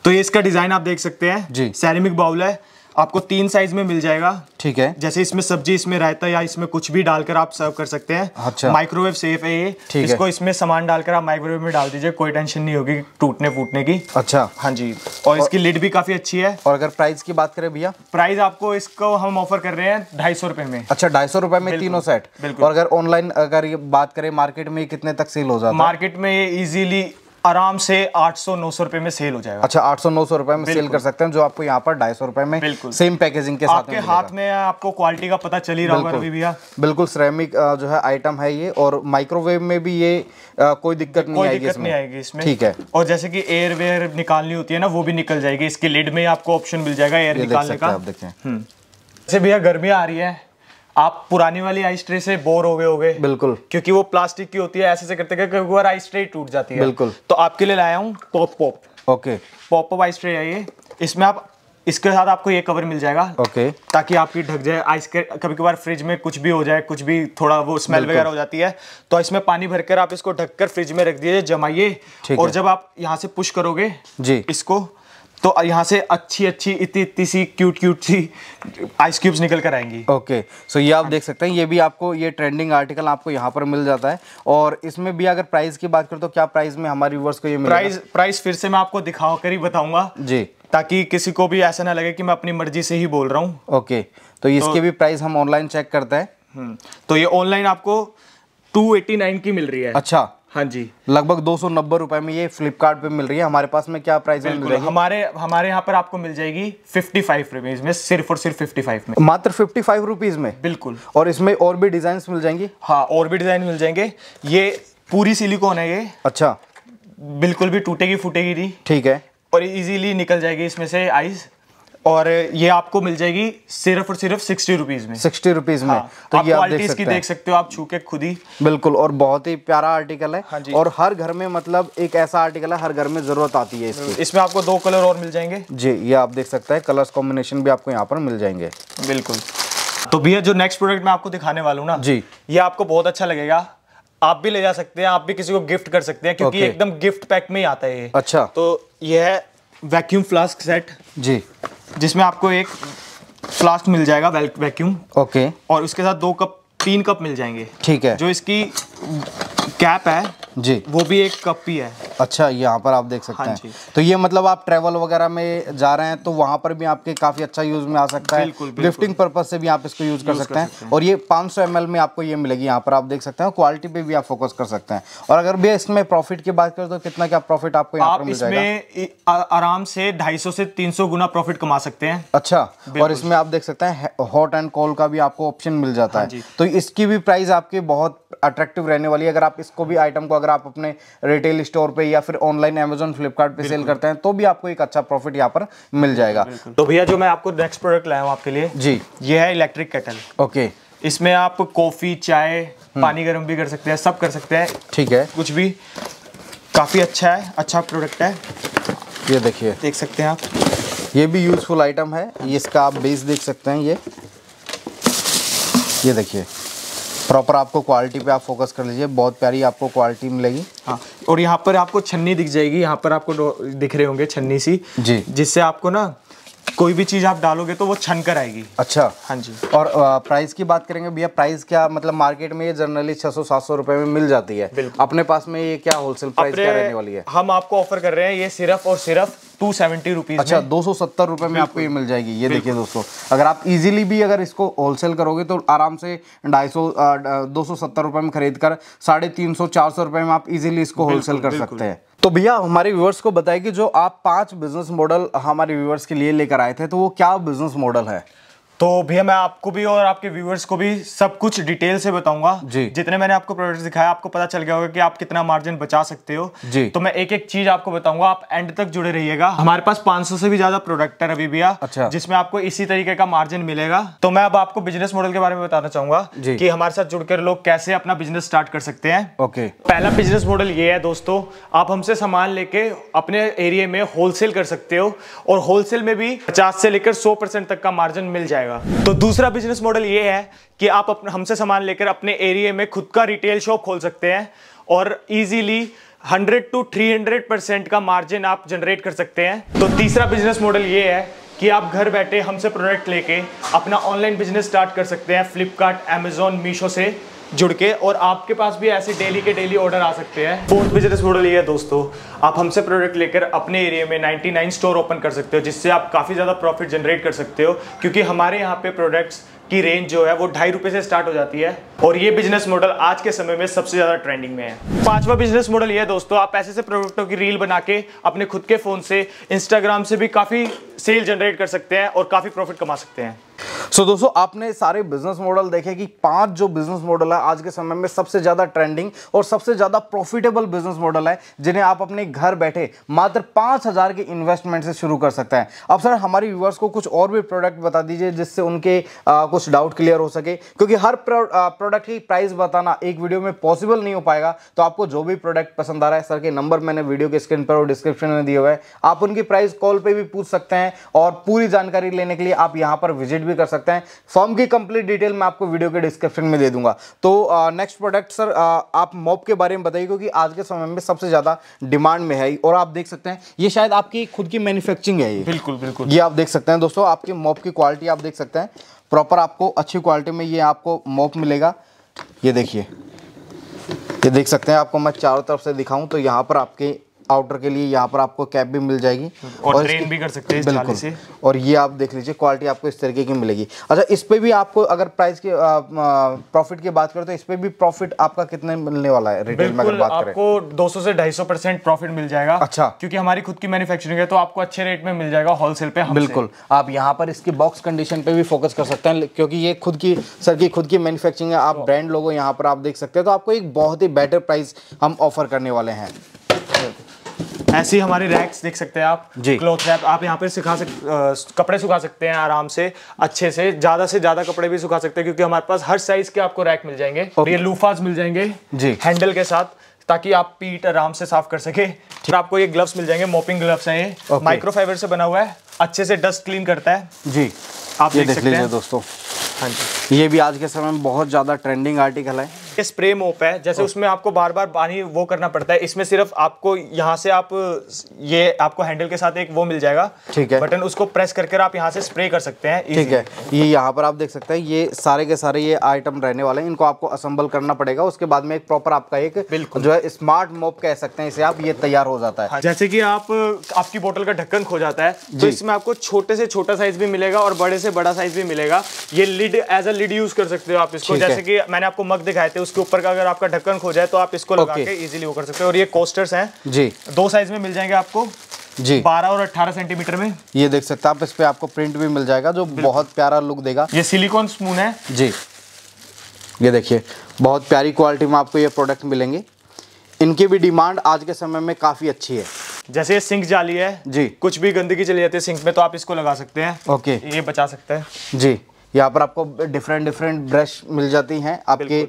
तो ये इसका डिजाइन आप देख सकते हैं जी सैरेमिक बाउल है आपको तीन साइज में मिल जाएगा ठीक है जैसे इसमें सब्जी इसमें रायता या इसमें कुछ भी डालकर आप सर्व कर सकते हैं अच्छा माइक्रोवेव सेफ है ये इसको है। इसमें सामान डालकर आप माइक्रोवेव में डाल दीजिए कोई टेंशन नहीं होगी टूटने फूटने की अच्छा हाँ जी और, और इसकी लिड भी काफी अच्छी है और अगर प्राइस की बात करें भैया प्राइस आपको इसको हम ऑफर कर रहे हैं ढाई सौ रुपए में अच्छा ढाई सौ में तीनों सेट बिल्कुल और अगर ऑनलाइन अगर ये बात करें मार्केट में कितने तक सेल हो जाए मार्केट में इजीली आराम से 800-900 रुपए में सेल हो जाएगा अच्छा 800-900 रुपए में सेल कर सकते हैं जो आपको यहाँ पर ढाई सौ रुपए में सेम पैकेजिंग के साथ आपके हाथ में आपको क्वालिटी का पता चल ही रहा होगा भैया बिल्कुल सिरेमिक हाँ। जो है आइटम है ये और माइक्रोवेव में भी ये कोई दिक्कत नहीं आएगी दिक्कत नहीं आएगी इसमें ठीक है और जैसे की एयर वेयर निकालनी होती है ना वो भी निकल जाएगी इसके लिड में आपको ऑप्शन मिल जाएगा एयर निकालने का आप देखें हम्म। जैसे भैया गर्मी आ रही है आप पुरानी वाली आइस ट्रे से बोर हो गए हो गए बिल्कुल क्योंकि वो प्लास्टिक की होती है ऐसे से करते कई बार आइस ट्रे टूट जाती है बिल्कुल तो आपके लिए लाया हूँ pop pop okay pop up ice tray आइए इसमें आप इसके साथ आपको ये कवर मिल जाएगा ओके ताकि आपकी ढक जाए आइस कभी कभार फ्रिज में कुछ भी हो जाए कुछ भी थोड़ा वो स्मेल वगैरह हो जाती है तो इसमें पानी भरकर आप इसको ढककर फ्रिज में रख दीजिए जमाइए और जब आप यहाँ से पुश करोगे जी इसको तो यहाँ से अच्छी अच्छी इतनी इतनी सी क्यूट क्यूट सी आइस क्यूब्स निकल कर आएंगी ओके सो ये आप देख सकते हैं ये भी आपको ये ट्रेंडिंग आर्टिकल आपको यहाँ पर मिल जाता है और इसमें भी अगर प्राइस की बात करें तो क्या प्राइस में हमारे व्यूवर्स को ये प्राइस प्राइस फिर से मैं आपको दिखा कर ही बताऊंगा जी ताकि किसी को भी ऐसा ना लगे कि मैं अपनी मर्जी से ही बोल रहा हूँ ओके तो इसके तो- भी प्राइस हम ऑनलाइन चेक करते हैं हम्म, तो ये ऑनलाइन आपको टू एटी नाइन की मिल रही है अच्छा हाँ जी लगभग दो सौ नब्बे रुपए में ये फ्लिपकार्ट मिल रही है हमारे पास में क्या प्राइस मिल रही है हमारे हमारे यहाँ पर आपको मिल जाएगी फिफ्टी फाइव रुपीज में सिर्फ और सिर्फ फिफ्टी फाइव में मात्र फिफ्टी फाइव रुपीज में बिल्कुल और इसमें और भी डिजाइन मिल जाएंगी हाँ और भी डिजाइन मिल जाएंगे ये पूरी सिलिकॉन है ये अच्छा बिल्कुल भी टूटेगी फूटेगी नहीं ठीक है और इजीली निकल जाएगी इसमें से आइस और ये आपको मिल जाएगी सिर्फ और सिर्फ सिक्सटी रुपीज में सिक्सटी रुपीज में हाँ, तो आप ये आप देख सकते, देख सकते हो आप छू के खुद ही बिल्कुल और बहुत ही प्यारा आर्टिकल है हाँ और हर घर में मतलब एक ऐसा आर्टिकल है हर घर में जरूरत आती है इसकी इसमें आपको दो कलर और मिल जाएंगे जी ये आप देख सकते हैं कलर कॉम्बिनेशन भी आपको यहाँ पर मिल जाएंगे बिल्कुल तो भैया जो नेक्स्ट प्रोडक्ट मैं आपको दिखाने वाला हूँ ना जी ये आपको बहुत अच्छा लगेगा आप भी ले जा सकते हैं आप भी किसी को गिफ्ट कर सकते हैं क्योंकि एकदम गिफ्ट पैक में ही आता है ये अच्छा तो यह है वैक्यूम फ्लास्क सेट जी जिसमें आपको एक फ्लास्क मिल जाएगा वैक्यूम ओके और उसके साथ दो कप तीन कप मिल जाएंगे ठीक है जो इसकी कैप है जी वो भी एक कप ही है अच्छा यहाँ पर आप देख सकते हाँ हैं तो ये मतलब आप ट्रेवल वगैरह में जा रहे हैं तो वहाँ पर भी आपके काफ़ी अच्छा यूज़ में आ सकता है लिफ्टिंग पर्पज से भी आप इसको यूज़ कर, कर सकते हैं और ये 500 सौ में आपको ये मिलेगी यहाँ पर आप देख सकते हैं क्वालिटी पे भी आप फोकस कर सकते हैं और अगर भी इसमें प्रॉफिट की बात करें तो कितना क्या प्रॉफिट आपको आराम से ढाई से तीन गुना प्रॉफिट कमा सकते हैं अच्छा और इसमें आप देख सकते हैं हॉट एंड कॉल का भी आपको ऑप्शन मिल जाता है हाँ तो इसकी भी प्राइस आपकी बहुत अट्रैक्टिव रहने वाली है अगर आप इसको भी आइटम को अगर आप अपने रिटेल स्टोर पे या फिर ऑनलाइन अमेजोन फ्लिपकार्ट पे सेल करते हैं तो भी आपको एक अच्छा प्रॉफिट यहाँ पर मिल जाएगा तो भैया जो मैं आपको नेक्स्ट प्रोडक्ट लाया हूँ आपके लिए जी ये है इलेक्ट्रिक कैटल ओके इसमें आप कॉफी चाय हम्म। पानी गर्म भी कर सकते हैं सब कर सकते हैं ठीक है कुछ भी काफ़ी अच्छा है अच्छा प्रोडक्ट है ये देखिए देख सकते हैं आप ये भी यूज़फुल आइटम है इसका आप बेस देख सकते हैं ये ये देखिए प्रॉपर आपको क्वालिटी पे आप फोकस कर लीजिए बहुत प्यारी आपको क्वालिटी मिलेगी हाँ और यहाँ पर आपको छन्नी दिख जाएगी यहाँ पर आपको दिख रहे होंगे छन्नी सी जी जिससे आपको ना कोई भी चीज़ आप डालोगे तो वो छन कर आएगी अच्छा हाँ जी और प्राइस की बात करेंगे भैया प्राइस क्या मतलब मार्केट में ये जनरली 600-700 रुपए में मिल जाती है अपने पास में ये क्या होलसेल प्राइस क्या रहने वाली है हम आपको ऑफर कर रहे हैं ये सिर्फ और सिर्फ टू सेवेंटी रुपीज अच्छा दो सौ सत्तर रुपए में आपको ये मिल जाएगी ये देखिए दोस्तों अगर आप इजीली भी अगर इसको होलसेल करोगे तो आराम से ढाई सौ दो सौ सत्तर रुपए में खरीद कर साढ़े तीन सौ चार सौ रुपए में आप इजीली इसको होलसेल कर सकते हैं तो भैया हमारे व्यूवर्स को बताइए कि जो आप पांच बिजनेस मॉडल हमारे व्यूवर्स के लिए लेकर आए थे तो वो क्या बिजनेस मॉडल है तो भैया मैं आपको भी और आपके व्यूअर्स को भी सब कुछ डिटेल से बताऊंगा जी जितने मैंने आपको प्रोडक्ट्स दिखाया आपको पता चल गया होगा कि आप कितना मार्जिन बचा सकते हो जी तो मैं एक एक चीज आपको बताऊंगा आप एंड तक जुड़े रहिएगा हमारे पास 500 से भी ज्यादा प्रोडक्ट है अभी भैया अच्छा जिसमें आपको इसी तरीके का मार्जिन मिलेगा तो मैं अब आपको बिजनेस मॉडल के बारे में बताना चाहूंगा कि हमारे साथ जुड़कर लोग कैसे अपना बिजनेस स्टार्ट कर सकते हैं ओके पहला बिजनेस मॉडल ये है दोस्तों आप हमसे सामान लेके अपने एरिया में होलसेल कर सकते हो और होलसेल में भी पचास से लेकर सौ तक का मार्जिन मिल जाएगा जाएगा तो दूसरा बिजनेस मॉडल ये है कि आप अपने हमसे सामान लेकर अपने एरिया में खुद का रिटेल शॉप खोल सकते हैं और इजीली 100 टू 300 परसेंट का मार्जिन आप जनरेट कर सकते हैं तो तीसरा बिजनेस मॉडल ये है कि आप घर बैठे हमसे प्रोडक्ट लेके अपना ऑनलाइन बिजनेस स्टार्ट कर सकते हैं फ्लिपकार्ट अमेजोन मीशो से जुड़ के और आपके पास भी ऐसे डेली के डेली ऑर्डर आ सकते हैं फोर्थ बिजनेस मॉडल ये है दोस्तों आप हमसे प्रोडक्ट लेकर अपने एरिया में 99 स्टोर ओपन कर सकते हो जिससे आप काफ़ी ज़्यादा प्रॉफिट जनरेट कर सकते हो क्योंकि हमारे यहाँ पे प्रोडक्ट्स की रेंज जो है वो ढाई रुपये से स्टार्ट हो जाती है और ये बिजनेस मॉडल आज के समय में सबसे ज़्यादा ट्रेंडिंग में है पांचवा बिजनेस मॉडल ये है दोस्तों आप ऐसे से प्रोडक्टों की रील बना के अपने खुद के फ़ोन से इंस्टाग्राम से भी काफ़ी सेल जनरेट कर सकते हैं और काफ़ी प्रॉफिट कमा सकते हैं सो so, दोस्तों आपने सारे बिजनेस मॉडल देखे कि पांच जो बिजनेस मॉडल है आज के समय में सबसे ज़्यादा ट्रेंडिंग और सबसे ज़्यादा प्रॉफिटेबल बिजनेस मॉडल है जिन्हें आप अपने घर बैठे मात्र पाँच हज़ार के इन्वेस्टमेंट से शुरू कर सकते हैं अब सर हमारे व्यूवर्स को कुछ और भी प्रोडक्ट बता दीजिए जिससे उनके आ, कुछ डाउट क्लियर हो सके क्योंकि हर प्रोडक्ट की प्राइस बताना एक वीडियो में पॉसिबल नहीं हो पाएगा तो आपको जो भी प्रोडक्ट पसंद आ रहा है सर के नंबर मैंने वीडियो के स्क्रीन पर और डिस्क्रिप्शन में दिए हुए हैं आप उनकी प्राइस कॉल पर भी पूछ सकते हैं और पूरी जानकारी लेने के लिए आप यहाँ पर विजिट भी कर सकते सकते हैं फॉर्म की कंप्लीट डिटेल मैं आपको वीडियो के डिस्क्रिप्शन में दे दूंगा तो नेक्स्ट प्रोडक्ट सर आ, आप मॉप के बारे में बताइए क्योंकि आज के समय में सबसे ज़्यादा डिमांड में है और आप देख सकते हैं ये शायद आपकी खुद की मैन्युफैक्चरिंग है ये बिल्कुल बिल्कुल ये आप देख सकते हैं दोस्तों आपके मॉप की क्वालिटी आप देख सकते हैं प्रॉपर आपको अच्छी क्वालिटी में ये आपको मॉप मिलेगा ये देखिए ये देख सकते हैं आपको मैं चारों तरफ से दिखाऊं तो यहाँ पर आपके आउटर के लिए यहाँ पर आपको कैप भी मिल जाएगी और, और ट्रेन भी कर सकते हैं बिल्कुल से। और ये आप देख लीजिए क्वालिटी आपको इस तरीके की मिलेगी अच्छा इस पर भी आपको अगर प्राइस के प्रॉफिट की बात करें तो इस पर भी प्रॉफिट आपका कितने मिलने वाला है रिटेल में अगर बात करें आपको 200 से 250 परसेंट प्रॉफिट मिल जाएगा अच्छा क्योंकि हमारी खुद की मैन्युफैक्चरिंग है तो आपको अच्छे रेट में मिल जाएगा होलसेल पे बिल्कुल आप यहाँ पर इसकी बॉक्स कंडीशन पे भी फोकस कर सकते हैं क्योंकि ये खुद की सर की खुद की मैन्युफैक्चरिंग है आप ब्रांड तो लोगो यहाँ पर आप देख सकते हैं तो आपको एक बहुत ही बेटर प्राइस हम ऑफर करने वाले हैं ऐसी हमारी रैक्स देख सकते हैं आप जी क्लोथ रैप आप यहाँ पे सिखा सक कपड़े सुखा सकते हैं आराम से अच्छे से ज़्यादा से ज़्यादा कपड़े भी सुखा सकते हैं क्योंकि हमारे पास हर साइज़ के आपको रैक मिल जाएंगे और ये लूफाज मिल जाएंगे जी हैंडल के साथ ताकि आप पीठ आराम से साफ कर सके फिर आपको ये ग्लव्स मिल जाएंगे मोपिंग ग्लव्स हैं ये माइक्रोफाइबर से बना हुआ है अच्छे से डस्ट क्लीन करता है जी आप ये देख, देख लीजिए दोस्तों हाँ जी ये भी आज के समय में बहुत ज़्यादा ट्रेंडिंग आर्टिकल है ये स्प्रे मोप है जैसे उसमें आपको बार बार पानी वो करना पड़ता है इसमें सिर्फ आपको यहाँ से आप ये आपको हैंडल के साथ एक वो मिल जाएगा ठीक है बटन उसको प्रेस करके आप यहाँ से स्प्रे कर सकते हैं ठीक है ये यहाँ पर आप देख सकते हैं ये सारे के सारे ये आइटम रहने वाले हैं इनको आपको असम्बल करना पड़ेगा उसके बाद में एक प्रॉपर आपका एक जो है स्मार्ट मोप कह सकते हैं इसे आप ये तैयार हो जाता है हाँ जैसे की आपकी बोटल का ढक्कन खो जाता है तो जिसमें इसमें आपको छोटे से छोटा साइज भी मिलेगा और बड़े से बड़ा साइज भी मिलेगा ये lid as a lid use कर सकते हो आप इसको जैसे कि मैंने आपको मग दिखाए थे उसके ऊपर का अगर आपका ढक्कन खो जाए तो आप इसको लगा के इजिली वो कर सकते हो और ये कोस्टर्स है जी दो साइज में मिल जाएंगे आपको जी 12 और 18 सेंटीमीटर में ये देख सकते हैं आप इस पे आपको प्रिंट भी मिल जाएगा जो बहुत प्यारा लुक देगा ये सिलिकॉन स्पून है जी ये देखिए बहुत प्यारी क्वालिटी में आपको ये प्रोडक्ट मिलेंगे इनकी भी डिमांड आज के समय में काफ़ी अच्छी है जैसे ये सिंक जाली है जी कुछ भी गंदगी चली जाती है सिंक में तो आप इसको लगा सकते हैं ओके ये बचा सकते हैं जी यहाँ पर आपको डिफरेंट डिफरेंट ब्रश मिल जाती हैं आपके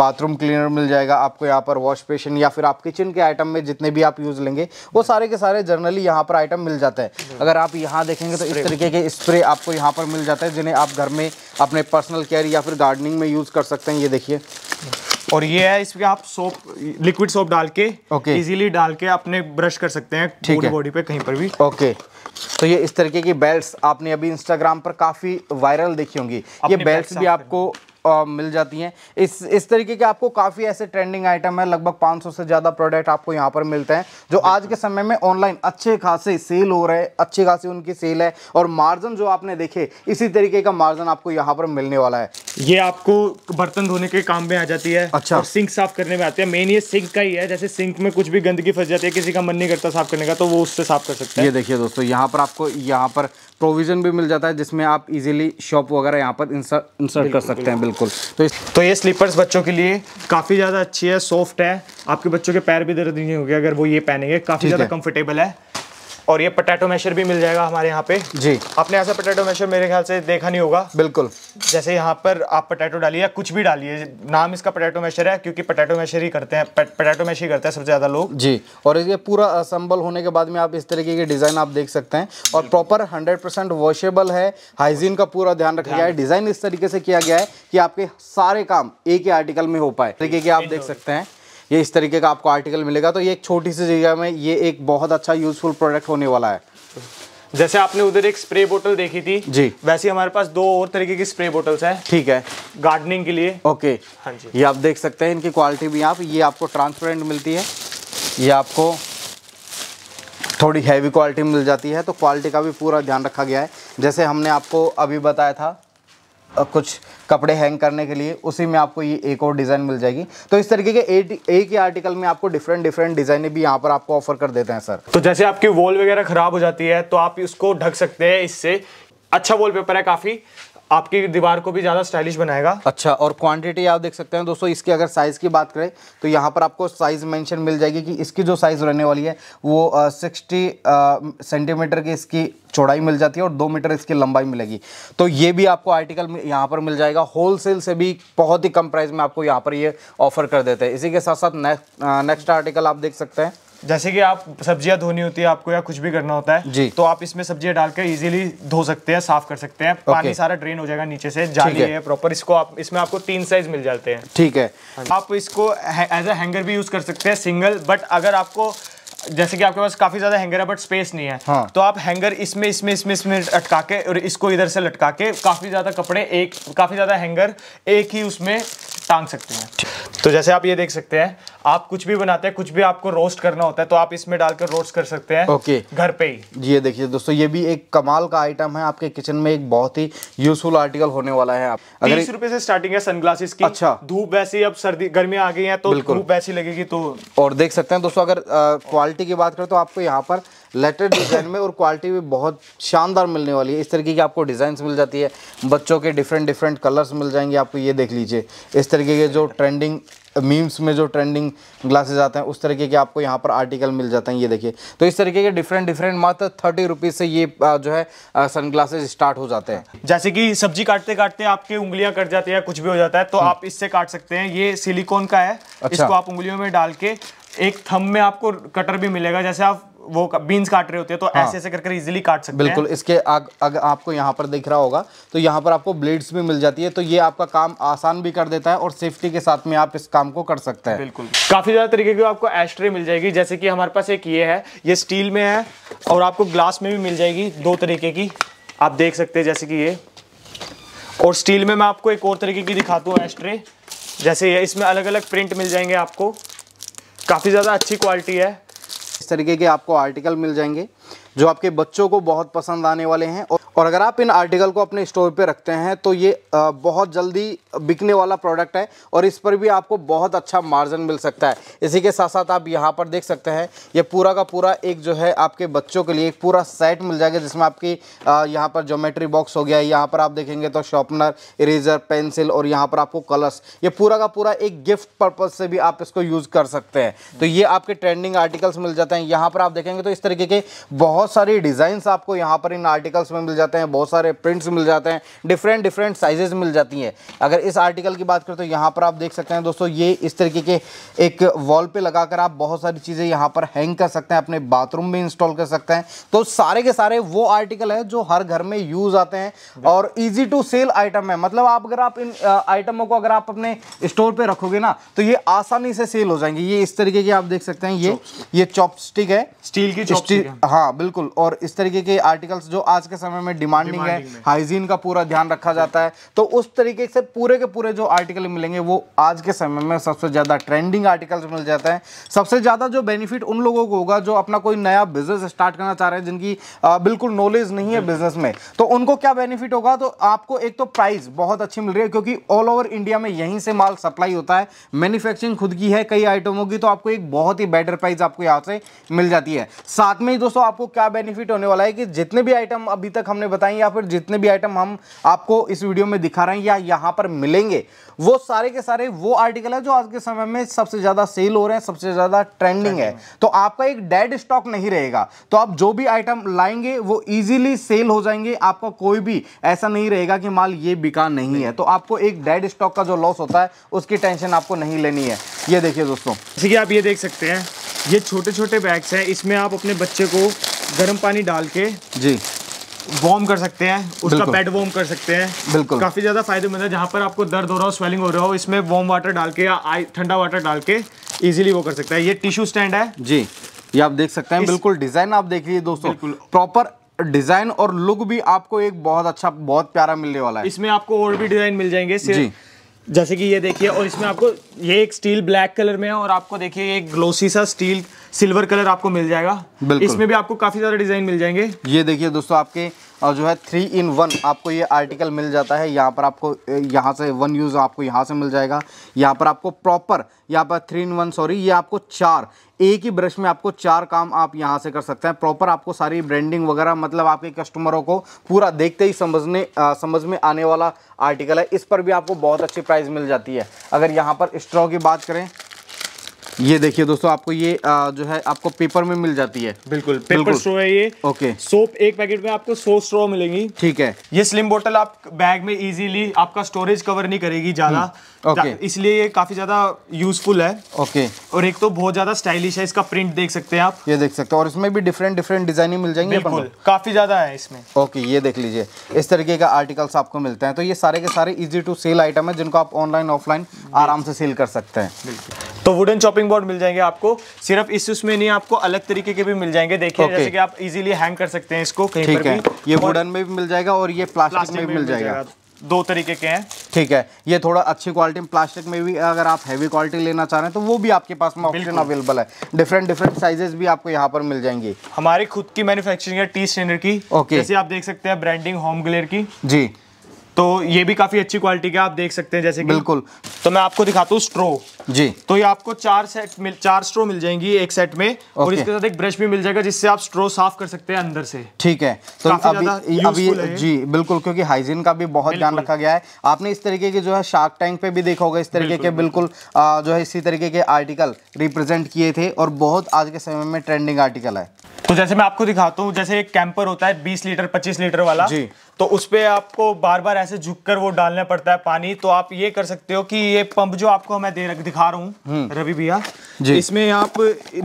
बाथरूम क्लीनर मिल जाएगा आपको यहाँ पर वॉश बेसिन या फिर आप किचन के आइटम में जितने भी आप यूज़ लेंगे वो सारे के सारे जनरली यहाँ पर आइटम मिल जाते हैं अगर आप यहाँ देखेंगे तो इस तरीके के स्प्रे आपको यहाँ पर मिल जाता है जिन्हें आप घर में अपने पर्सनल केयर या फिर गार्डनिंग में यूज़ कर सकते हैं ये देखिए और ये है इसमें आप सोप लिक्विड सोप डाल के ओके इजीली डाल के अपने ब्रश कर सकते हैं ठीक है बॉडी पे कहीं पर भी ओके तो ये इस तरीके की बेल्ट्स आपने अभी इंस्टाग्राम पर काफी वायरल देखी होंगी ये बेल्ट्स भी आपको आ, मिल जाती हैं इस इस तरीके के आपको काफ़ी ऐसे ट्रेंडिंग आइटम है लगभग 500 से ज़्यादा प्रोडक्ट आपको यहाँ पर मिलते हैं जो आज के समय में ऑनलाइन अच्छे खासे सेल हो रहे हैं अच्छे खासे उनकी सेल है और मार्जिन जो आपने देखे इसी तरीके का मार्जिन आपको यहाँ पर मिलने वाला है ये आपको बर्तन धोने के काम में आ जाती है अच्छा और सिंक साफ करने में आती है मेन ये सिंक का ही है जैसे सिंक में कुछ भी गंदगी फंस जाती है किसी का मन नहीं करता साफ करने का तो वो उससे साफ कर सकते हैं ये देखिए दोस्तों यहाँ पर आपको यहाँ पर प्रोविज़न भी मिल जाता है जिसमें आप इजीली शॉप वगैरह यहाँ पर इंसर्ट इंसर्ट कर सकते हैं बिल्कुल तो तो ये स्लीपर्स बच्चों के लिए काफ़ी ज़्यादा अच्छी है सॉफ्ट है आपके बच्चों के पैर भी दर्द नहीं होंगे अगर वो ये पहनेंगे काफ़ी ज़्यादा कंफर्टेबल है और ये पटेटो मैशर भी मिल जाएगा हमारे यहाँ पे जी आपने ऐसा पटेटो मैशर मेरे ख्याल से देखा नहीं होगा बिल्कुल जैसे यहाँ पर आप पटेटो डालिए या कुछ भी डालिए नाम इसका पटेटो मैशर है क्योंकि पटेटो मैशर ही करते हैं पटेटो मैशर ही करते हैं सबसे ज़्यादा लोग जी और ये पूरा असम्बल होने के बाद में आप इस तरीके की डिज़ाइन आप देख सकते हैं और प्रॉपर हंड्रेड परसेंट वॉशेबल है हाइजीन का पूरा ध्यान रखा गया है डिज़ाइन इस तरीके से किया गया है कि आपके सारे काम एक ही आर्टिकल में हो पाए तरीके की आप देख सकते हैं ये इस तरीके का आपको आर्टिकल मिलेगा तो ये एक छोटी सी जगह में ये एक बहुत अच्छा यूजफुल प्रोडक्ट होने वाला है जैसे आपने उधर एक स्प्रे बोतल देखी थी जी वैसे हमारे पास दो और तरीके की स्प्रे बोटल्स है ठीक है गार्डनिंग के लिए ओके हाँ जी ये आप देख सकते हैं इनकी क्वालिटी भी आप ये आपको ट्रांसपेरेंट मिलती है ये आपको थोड़ी हैवी क्वालिटी मिल जाती है तो क्वालिटी का भी पूरा ध्यान रखा गया है जैसे हमने आपको अभी बताया था कुछ कपड़े हैंग करने के लिए उसी में आपको ये एक और डिज़ाइन मिल जाएगी तो इस तरीके के एट एक ही आर्टिकल में आपको डिफरेंट डिफरेंट डिज़ाइने भी यहाँ पर आपको ऑफर कर देते हैं सर तो जैसे आपकी वॉल वगैरह ख़राब हो जाती है तो आप इसको ढक सकते हैं इससे अच्छा वॉलपेपर है काफ़ी आपकी दीवार को भी ज़्यादा स्टाइलिश बनाएगा अच्छा और क्वांटिटी आप देख सकते हैं दोस्तों इसकी अगर साइज़ की बात करें तो यहाँ पर आपको साइज़ मेंशन मिल जाएगी कि इसकी जो साइज़ रहने वाली है वो सिक्सटी सेंटीमीटर की इसकी चौड़ाई मिल जाती है और दो मीटर इसकी लंबाई मिलेगी तो ये भी आपको आर्टिकल यहाँ पर मिल जाएगा होलसेल से भी बहुत ही कम प्राइस में आपको यहाँ पर ये ऑफर कर देते हैं इसी के साथ साथ नेक्स्ट नेक्स्ट आर्टिकल आप देख सकते हैं जैसे कि आप सब्जियां धोनी होती है आपको या कुछ भी करना होता है जी। तो आप इसमें सब्जियां डालकर इजीली धो सकते हैं साफ कर सकते हैं पानी सारा ड्रेन हो जाएगा नीचे से जाली है, है प्रॉपर इसको आप इसमें आपको तीन साइज मिल जाते हैं ठीक है हाँ आप इसको एज अ हैंगर भी यूज कर सकते हैं सिंगल बट अगर आपको जैसे कि आपके पास काफी ज्यादा हैंगर है बट स्पेस नहीं है हाँ। तो आप हैंगर इसमें इसमें इसमें इसमें अटका के और इसको इधर से लटका के काफी ज्यादा कपड़े एक काफी ज्यादा हैंगर एक ही उसमें टांग सकते हैं तो जैसे आप ये देख सकते हैं आप कुछ भी बनाते हैं कुछ भी आपको रोस्ट करना होता है तो आप इसमें डालकर रोस्ट कर सकते हैं ओके घर पे ही ये देखिए दोस्तों ये भी एक कमाल का आइटम है आपके किचन में एक बहुत ही यूजफुल आर्टिकल होने वाला है आप अगर तीस रुपए से स्टार्टिंग है सनग्लासेस की अच्छा धूप वैसी अब सर्दी गर्मी आ गई है तो धूप वैसी लगेगी तो और देख सकते हैं दोस्तों अगर क्वालिटी की बात करें तो आपको यहाँ पर लेटेस्ट डिज़ाइन में और क्वालिटी भी बहुत शानदार मिलने वाली है इस तरीके की आपको डिजाइन मिल जाती है बच्चों के डिफरेंट डिफरेंट कलर्स मिल जाएंगे आपको ये देख लीजिए इस तरीके के जो ट्रेंडिंग मीम्स में जो ट्रेंडिंग ग्लासेज आते हैं उस तरीके के आपको यहाँ पर आर्टिकल मिल जाते हैं ये देखिए तो इस तरीके के डिफरेंट डिफरेंट मात्र थर्टी रुपीज़ से ये जो है सन ग्लासेज स्टार्ट हो जाते हैं जैसे कि सब्जी काटते काटते आपके उंगलियां कट जाती है कुछ भी हो जाता है तो हम्म। आप इससे काट सकते हैं ये सिलिकॉन का है अच्छा। इसको आप उंगलियों में डाल के एक थम में आपको कटर भी मिलेगा जैसे आप वो बीन्स काट रहे होते हैं तो हाँ, ऐसे ऐसे करके इजिली काट सकते बिल्कुल हैं। इसके आग, अगर आपको यहाँ पर दिख रहा होगा तो यहाँ पर आपको ब्लेड्स भी मिल जाती है तो ये आपका काम आसान भी कर देता है और सेफ्टी के साथ में आप इस काम को कर सकते हैं बिल्कुल काफी ज्यादा तरीके की आपको एस्ट्रे मिल जाएगी जैसे कि हमारे पास एक ये है ये स्टील में है और आपको ग्लास में भी मिल जाएगी दो तरीके की आप देख सकते हैं जैसे कि ये और स्टील में मैं आपको एक और तरीके की दिखाता हूँ एस्ट्रे जैसे ये इसमें अलग अलग प्रिंट मिल जाएंगे आपको काफ़ी ज़्यादा अच्छी क्वालिटी है इस तरीके के आपको आर्टिकल मिल जाएंगे जो आपके बच्चों को बहुत पसंद आने वाले हैं और अगर आप इन आर्टिकल को अपने स्टोर पे रखते हैं तो ये बहुत जल्दी बिकने वाला प्रोडक्ट है और इस पर भी आपको बहुत अच्छा मार्जिन मिल सकता है इसी के साथ साथ आप यहाँ पर देख सकते हैं ये पूरा का पूरा एक जो है आपके बच्चों के लिए एक पूरा सेट मिल जाएगा जिसमें आपकी यहाँ पर जोमेट्री बॉक्स हो गया यहाँ पर आप देखेंगे तो शॉर्पनर इरेजर पेंसिल और यहाँ पर आपको कलर्स ये पूरा का पूरा एक गिफ्ट पर्पज़ से भी आप इसको यूज़ कर सकते हैं तो ये आपके ट्रेंडिंग आर्टिकल्स मिल जाते हैं यहाँ पर आप देखेंगे तो इस तरीके के बहुत बहुत सारी डिज़ाइंस आपको यहाँ पर इन आर्टिकल्स में मिल जाते हैं बहुत सारे प्रिंट्स मिल जाते हैं डिफरेंट डिफरेंट साइजेस मिल जाती हैं अगर इस आर्टिकल की बात करें तो यहाँ पर आप देख सकते हैं दोस्तों ये इस तरीके के एक वॉल पे लगाकर आप बहुत सारी चीज़ें यहाँ पर हैंग कर सकते हैं अपने बाथरूम में इंस्टॉल कर सकते हैं तो सारे के सारे वो आर्टिकल है जो हर घर में यूज़ आते हैं और ईजी टू सेल आइटम है मतलब आप अगर आप इन आइटमों को अगर आप अपने स्टोर पर रखोगे ना तो ये आसानी से सेल हो जाएंगे ये इस तरीके की आप देख सकते हैं ये ये चॉपस्टिक है स्टील की स्टील हाँ बिल्कुल बिल्कुल और इस तरीके के आर्टिकल्स जो आज के समय में डिमांडिंग है हाइजीन का पूरा ध्यान रखा जाता है तो उस तरीके से पूरे के पूरे जो आर्टिकल मिलेंगे वो आज के समय में सबसे ज़्यादा ट्रेंडिंग आर्टिकल्स मिल जाते हैं सबसे ज़्यादा जो बेनिफिट उन लोगों को होगा जो अपना कोई नया बिजनेस स्टार्ट करना चाह रहे हैं जिनकी बिल्कुल नॉलेज नहीं है बिजनेस में तो उनको क्या बेनिफिट होगा तो आपको एक तो प्राइस बहुत अच्छी मिल रही है क्योंकि ऑल ओवर इंडिया में यहीं से माल सप्लाई होता है मैन्युफैक्चरिंग खुद की है कई आइटमों की तो आपको एक बहुत ही बेटर प्राइस आपको यहाँ से मिल जाती है साथ में ही दोस्तों आपको क्या बेनिफिट होने वाला है कि जितने भी आइटम अभी तक हमने बताए या फिर जितने भी आइटम हम आपको इस वीडियो में दिखा रहे हैं या यहाँ पर मिलेंगे वो सारे के सारे वो आर्टिकल है जो आज के समय में सबसे ज़्यादा सेल हो रहे हैं सबसे ज़्यादा ट्रेंडिंग है तो आपका एक डेड स्टॉक नहीं रहेगा तो आप जो भी आइटम लाएंगे वो ईजिली सेल हो जाएंगे आपका कोई भी ऐसा नहीं रहेगा कि माल ये बिका नहीं है तो आपको एक डेड स्टॉक का जो लॉस होता है उसकी टेंशन आपको नहीं लेनी है ये देखिए दोस्तों जैसे कि आप ये देख सकते हैं ये छोटे छोटे बैग्स हैं इसमें आप अपने बच्चे को गर्म पानी डाल के जी वार्म कर सकते हैं उसका पेट वार्म कर सकते हैं बिल्कुल काफ़ी ज़्यादा फायदेमंद है जहाँ पर आपको दर्द हो रहा हो स्वेलिंग हो रहा हो इसमें वार्म वाटर डाल के या ठंडा वाटर डाल के इजिली वो कर सकता है ये टिश्यू स्टैंड है जी ये आप देख सकते हैं बिल्कुल डिज़ाइन आप देख लीजिए दोस्तों प्रॉपर डिजाइन और लुक भी आपको एक बहुत अच्छा बहुत प्यारा मिलने वाला है इसमें आपको और भी डिजाइन मिल जाएंगे जी जैसे कि ये देखिए और इसमें आपको ये एक स्टील ब्लैक कलर में है और आपको देखिए एक ग्लोसी सा स्टील सिल्वर कलर आपको मिल जाएगा इसमें भी आपको काफी सारे डिजाइन मिल जाएंगे ये देखिए दोस्तों आपके और जो है थ्री इन वन आपको ये आर्टिकल मिल जाता है यहाँ पर आपको यहाँ से वन यूज़ आपको यहाँ से मिल जाएगा यहाँ पर आपको प्रॉपर यहाँ पर थ्री इन वन सॉरी ये आपको चार एक ही ब्रश में आपको चार काम आप यहाँ से कर सकते हैं प्रॉपर आपको सारी ब्रांडिंग वगैरह मतलब आपके कस्टमरों को पूरा देखते ही समझने आ, समझ में आने वाला आर्टिकल है इस पर भी आपको बहुत अच्छी प्राइस मिल जाती है अगर यहाँ पर स्ट्रॉ की बात करें ये देखिए दोस्तों आपको ये आ, जो है आपको पेपर में मिल जाती है बिल्कुल पेपर स्ट्रो है ये ओके सोप एक पैकेट में आपको सो स्ट्रो मिलेंगी ठीक है ये स्लिम बोतल आप बैग में इजीली आपका स्टोरेज कवर नहीं करेगी ज्यादा ओके हम्म। इसलिए ये काफी ज्यादा यूजफुल है ओके और एक तो बहुत ज्यादा स्टाइलिश है इसका प्रिंट देख सकते हैं आप ये देख सकते हैं और इसमें भी डिफरेंट डिफरेंट डिजाइन मिल जाएंगे बिल्कुल काफी ज्यादा है इसमें ओके ये देख लीजिए इस तरीके का आर्टिकल्स आपको मिलते हैं तो ये सारे के सारे इजी टू सेल आइटम है जिनको आप ऑनलाइन ऑफलाइन आराम से सेल कर सकते हैं तो वुडन चॉपिंग हैंगिंग बोर्ड मिल जाएंगे आपको सिर्फ इस उसमें नहीं आपको अलग तरीके के भी मिल जाएंगे देखिए okay. जैसे कि आप इजीली हैंग कर सकते हैं इसको कहीं ठीक पर है भी ये वुडन में भी मिल जाएगा और ये प्लास्टिक प्लास्टिक में भी मिल जाएगा दो तरीके के हैं ठीक है ये थोड़ा अच्छी क्वालिटी में प्लास्टिक में भी अगर आप हैवी क्वालिटी लेना चाह रहे हैं तो वो भी आपके पास में ऑप्शन अवेलेबल है डिफरेंट डिफरेंट साइजेस भी आपको यहाँ पर मिल जाएंगी हमारी खुद की मैन्युफैक्चरिंग है टी स्टैंडर्ड की ओके जैसे आप देख सकते हैं ब्रांडिंग होम ग्लेयर की जी तो ये भी काफी अच्छी क्वालिटी का आप देख सकते हैं जैसे बिल्कुल तो मैं आपको दिखाता हूँ स्ट्रो जी तो ये आपको चार सेट मिल चार स्ट्रो मिल जाएंगी एक सेट में और इसके साथ एक ब्रश भी मिल जाएगा जिससे आप स्ट्रो साफ कर सकते हैं अंदर से ठीक है तो अभी अभी जी बिल्कुल क्योंकि हाइजीन का भी बहुत ध्यान रखा गया है आपने इस तरीके के जो है शार्क टैंक पे भी देखा होगा इस तरीके के बिल्कुल जो है इसी तरीके के आर्टिकल रिप्रेजेंट किए थे और बहुत आज के समय में ट्रेंडिंग आर्टिकल है तो जैसे मैं आपको दिखाता हूँ जैसे एक कैंपर होता है बीस लीटर पच्चीस लीटर वाला जी तो उस पर आपको बार बार ऐसे झुक कर वो डालना पड़ता है पानी तो आप ये कर सकते हो कि ये पंप जो आपको मैं दे दिखा रहा हूँ हम्म। रवि भैया इसमें आप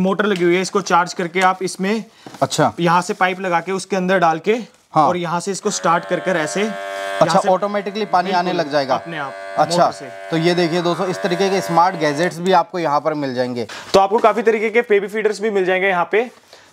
मोटर लगी हुई है इसको चार्ज करके आप इसमें अच्छा यहाँ से पाइप लगा के उसके अंदर डाल के हाँ। और यहाँ से इसको स्टार्ट कर कर ऐसे अच्छा ऑटोमेटिकली पानी आने लग जाएगा अपने आप अच्छा तो ये देखिए दोस्तों इस तरीके के स्मार्ट गैजेट्स भी आपको यहाँ पर मिल जाएंगे तो आपको काफी तरीके के पेबी फीडर्स भी मिल जाएंगे यहाँ पे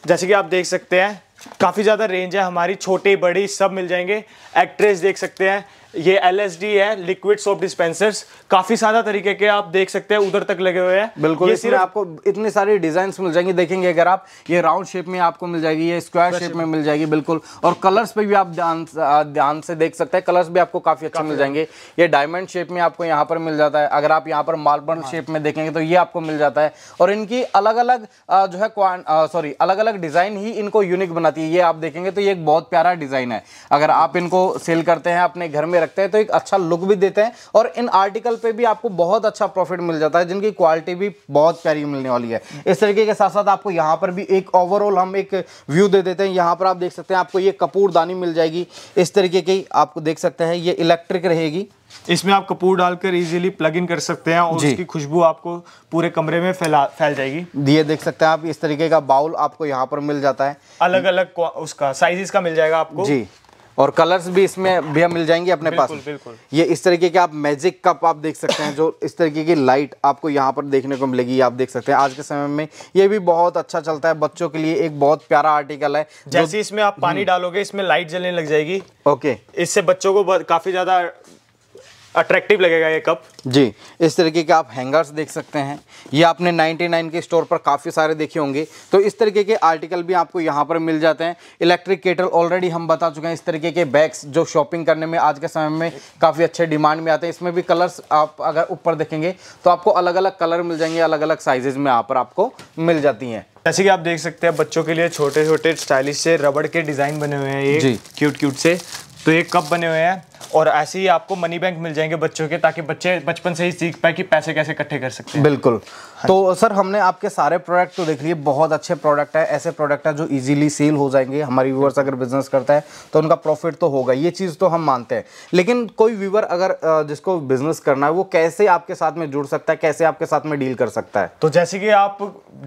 जैसे कि आप देख सकते हैं काफ़ी ज़्यादा रेंज है हमारी छोटे बड़े सब मिल जाएंगे एक्ट्रेस देख सकते हैं ये एल है लिक्विड सोप डिस्पेंसर्स काफी सारा तरीके के आप देख सकते हैं उधर तक लगे हुए हैं बिल्कुल ये सिर्फ आपको इतने सारे डिजाइन मिल जाएंगे देखेंगे अगर आप ये राउंड शेप में आपको मिल जाएगी ये स्क्वायर शेप में मिल जाएगी बिल्कुल और कलर्स पे भी आप ध्यान ध्यान से देख सकते हैं कलर्स भी आपको काफी अच्छे मिल जाएंगे ये डायमंड शेप में आपको यहाँ पर मिल जाता है अगर आप यहाँ पर मार्बल हाँ। शेप में देखेंगे तो ये आपको मिल जाता है और इनकी अलग अलग जो है सॉरी अलग अलग डिजाइन ही इनको यूनिक बनाती है ये आप देखेंगे तो ये एक बहुत प्यारा डिजाइन है अगर आप इनको सेल करते हैं अपने घर में रखते हैं तो एक अच्छा लुक भी देते हैं और इन आर्टिकल पे भी आपको बहुत अच्छा प्रॉफिट मिल जाता है जिनकी क्वालिटी भी बहुत प्यारी मिलने वाली है इस तरीके के साथ साथ आपको यहाँ पर भी एक ओवरऑल हम एक व्यू दे देते हैं यहाँ पर आप देख सकते हैं आपको ये कपूरदानी मिल जाएगी इस तरीके की आपको देख सकते हैं ये इलेक्ट्रिक रहेगी इसमें आप कपूर डालकर इजीली प्लग इन कर सकते हैं और उसकी खुशबू आपको पूरे कमरे में फैला फैल जाएगी ये देख सकते हैं आप इस तरीके का बाउल आपको यहाँ पर मिल जाता है अलग अलग उसका साइजेस का मिल जाएगा आपको जी और कलर्स भी इसमें भी मिल जाएंगे अपने पास बिल्कुल ये इस तरीके के आप मैजिक कप आप देख सकते हैं जो इस तरीके की लाइट आपको यहाँ पर देखने को मिलेगी आप देख सकते हैं आज के समय में ये भी बहुत अच्छा चलता है बच्चों के लिए एक बहुत प्यारा आर्टिकल है जैसे इसमें आप पानी हम्म। डालोगे इसमें लाइट जलने लग जाएगी ओके इससे बच्चों को काफी ज्यादा अट्रैक्टिव लगेगा ये कप जी इस तरीके के आप हैंगर्स देख सकते हैं ये आपने 99 के स्टोर पर काफ़ी सारे देखे होंगे तो इस तरीके के आर्टिकल भी आपको यहाँ पर मिल जाते हैं इलेक्ट्रिक केटल ऑलरेडी हम बता चुके हैं इस तरीके के बैग्स जो शॉपिंग करने में आज के समय में काफ़ी अच्छे डिमांड में आते हैं इसमें भी कलर्स आप अगर ऊपर देखेंगे तो आपको अलग अलग कलर मिल जाएंगे अलग अलग साइजेज में यहाँ पर आपको मिल जाती हैं जैसे कि आप देख सकते हैं बच्चों के लिए छोटे छोटे स्टाइलिश से रबड़ के डिज़ाइन बने हुए हैं ये क्यूट क्यूट से तो ये कप बने हुए हैं और ऐसे ही आपको मनी बैंक मिल जाएंगे बच्चों के ताकि बच्चे बचपन से ही सीख पाए कि पैसे कैसे इकट्ठे कर सकते हैं बिल्कुल हाँ। तो सर हमने आपके सारे प्रोडक्ट तो देख लिए बहुत अच्छे प्रोडक्ट है ऐसे प्रोडक्ट है जो इजीली सेल हो जाएंगे हमारे व्यूवर्स अगर बिजनेस करता है तो उनका प्रॉफिट तो होगा ये चीज़ तो हम मानते हैं लेकिन कोई व्यूवर अगर जिसको बिजनेस करना है वो कैसे आपके साथ में जुड़ सकता है कैसे आपके साथ में डील कर सकता है तो जैसे कि आप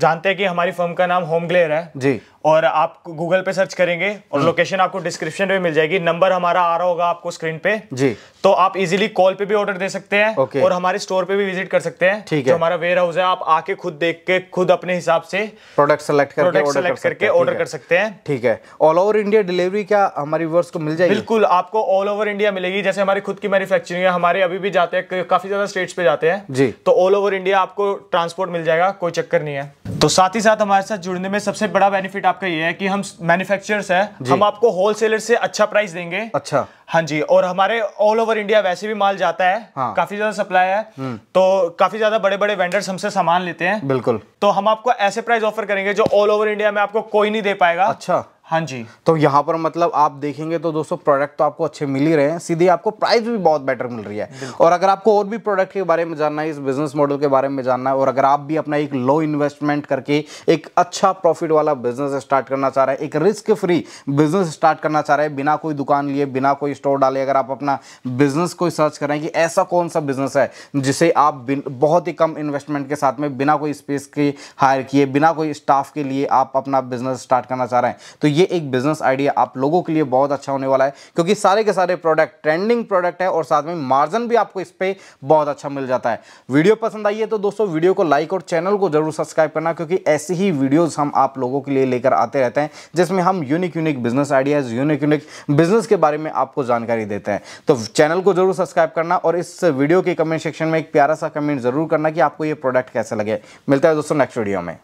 जानते हैं कि हमारी फर्म का नाम होम ग्लेयर है जी और आप गूगल पे सर्च करेंगे और लोकेशन हम्म। आपको डिस्क्रिप्शन में मिल जाएगी नंबर हमारा आ रहा होगा आपको स्क्रीन पे जी तो आप इजीली कॉल पे भी ऑर्डर दे सकते हैं ओके। और हमारे स्टोर पे भी विजिट कर सकते हैं ठीक है हमारा वेयर हाउस है आप आके खुद देख के खुद अपने हिसाब से प्रोडक्ट सेलेक्ट करके प्रोडक्ट सेलेक्ट करके ऑर्डर कर सकते हैं ठीक है ऑल ओवर इंडिया डिलीवरी क्या हमारी व्यूअर्स को मिल जाएगी बिल्कुल आपको ऑल ओवर इंडिया मिलेगी जैसे हमारी खुद की मैन्युफैक्चरिंग है हमारे अभी भी जाते हैं काफी ज्यादा स्टेट्स पे जाते हैं जी तो ऑल ओवर इंडिया आपको ट्रांसपोर्ट मिल जाएगा कोई चक्कर नहीं है तो साथ ही साथ हमारे साथ जुड़ने में सबसे बड़ा बेनिफिट आपका ये है कि हम मैन्युफैक्चरर्स हैं हम आपको होलसेलर से अच्छा प्राइस देंगे अच्छा हाँ जी और हमारे ऑल ओवर इंडिया वैसे भी माल जाता है हाँ। काफी ज्यादा सप्लाई है हम्म। तो काफी ज्यादा बड़े बड़े वेंडर्स हमसे सामान लेते हैं बिल्कुल तो हम आपको ऐसे प्राइस ऑफर करेंगे जो ऑल ओवर इंडिया में आपको कोई नहीं दे पाएगा अच्छा हाँ जी तो यहाँ पर मतलब आप देखेंगे तो दोस्तों प्रोडक्ट तो आपको अच्छे मिल ही रहे हैं सीधे आपको प्राइस भी बहुत बेटर मिल रही है और अगर आपको और भी प्रोडक्ट के बारे में जानना है इस बिजनेस मॉडल के बारे में जानना है और अगर आप भी अपना एक लो इन्वेस्टमेंट करके एक अच्छा प्रॉफिट वाला बिजनेस स्टार्ट करना चाह रहे हैं एक रिस्क फ्री बिजनेस स्टार्ट करना चाह रहे हैं बिना कोई दुकान लिए बिना कोई स्टोर डाले अगर आप अपना बिजनेस कोई सर्च करें कि ऐसा कौन सा बिजनेस है जिसे आप बहुत ही कम इन्वेस्टमेंट के साथ में बिना कोई स्पेस के हायर किए बिना कोई स्टाफ के लिए आप अपना बिजनेस स्टार्ट करना चाह रहे हैं तो ये एक बिजनेस आइडिया आप लोगों के लिए बहुत अच्छा होने वाला है क्योंकि सारे के सारे प्रोडक्ट ट्रेंडिंग प्रोडक्ट है और साथ में मार्जिन भी आपको इस पर बहुत अच्छा मिल जाता है वीडियो पसंद आई है तो दोस्तों वीडियो को लाइक और चैनल को जरूर सब्सक्राइब करना क्योंकि ऐसी ही वीडियोज़ हम आप लोगों के लिए लेकर आते रहते हैं जिसमें हम unique unique business ideas unique unique business के बारे में आपको जानकारी देते हैं तो चैनल को जरूर सब्सक्राइब करना और इस वीडियो के कमेंट सेक्शन में एक प्यारा सा कमेंट जरूर करना कि आपको ये प्रोडक्ट कैसे लगे मिलता है दोस्तों नेक्स्ट वीडियो में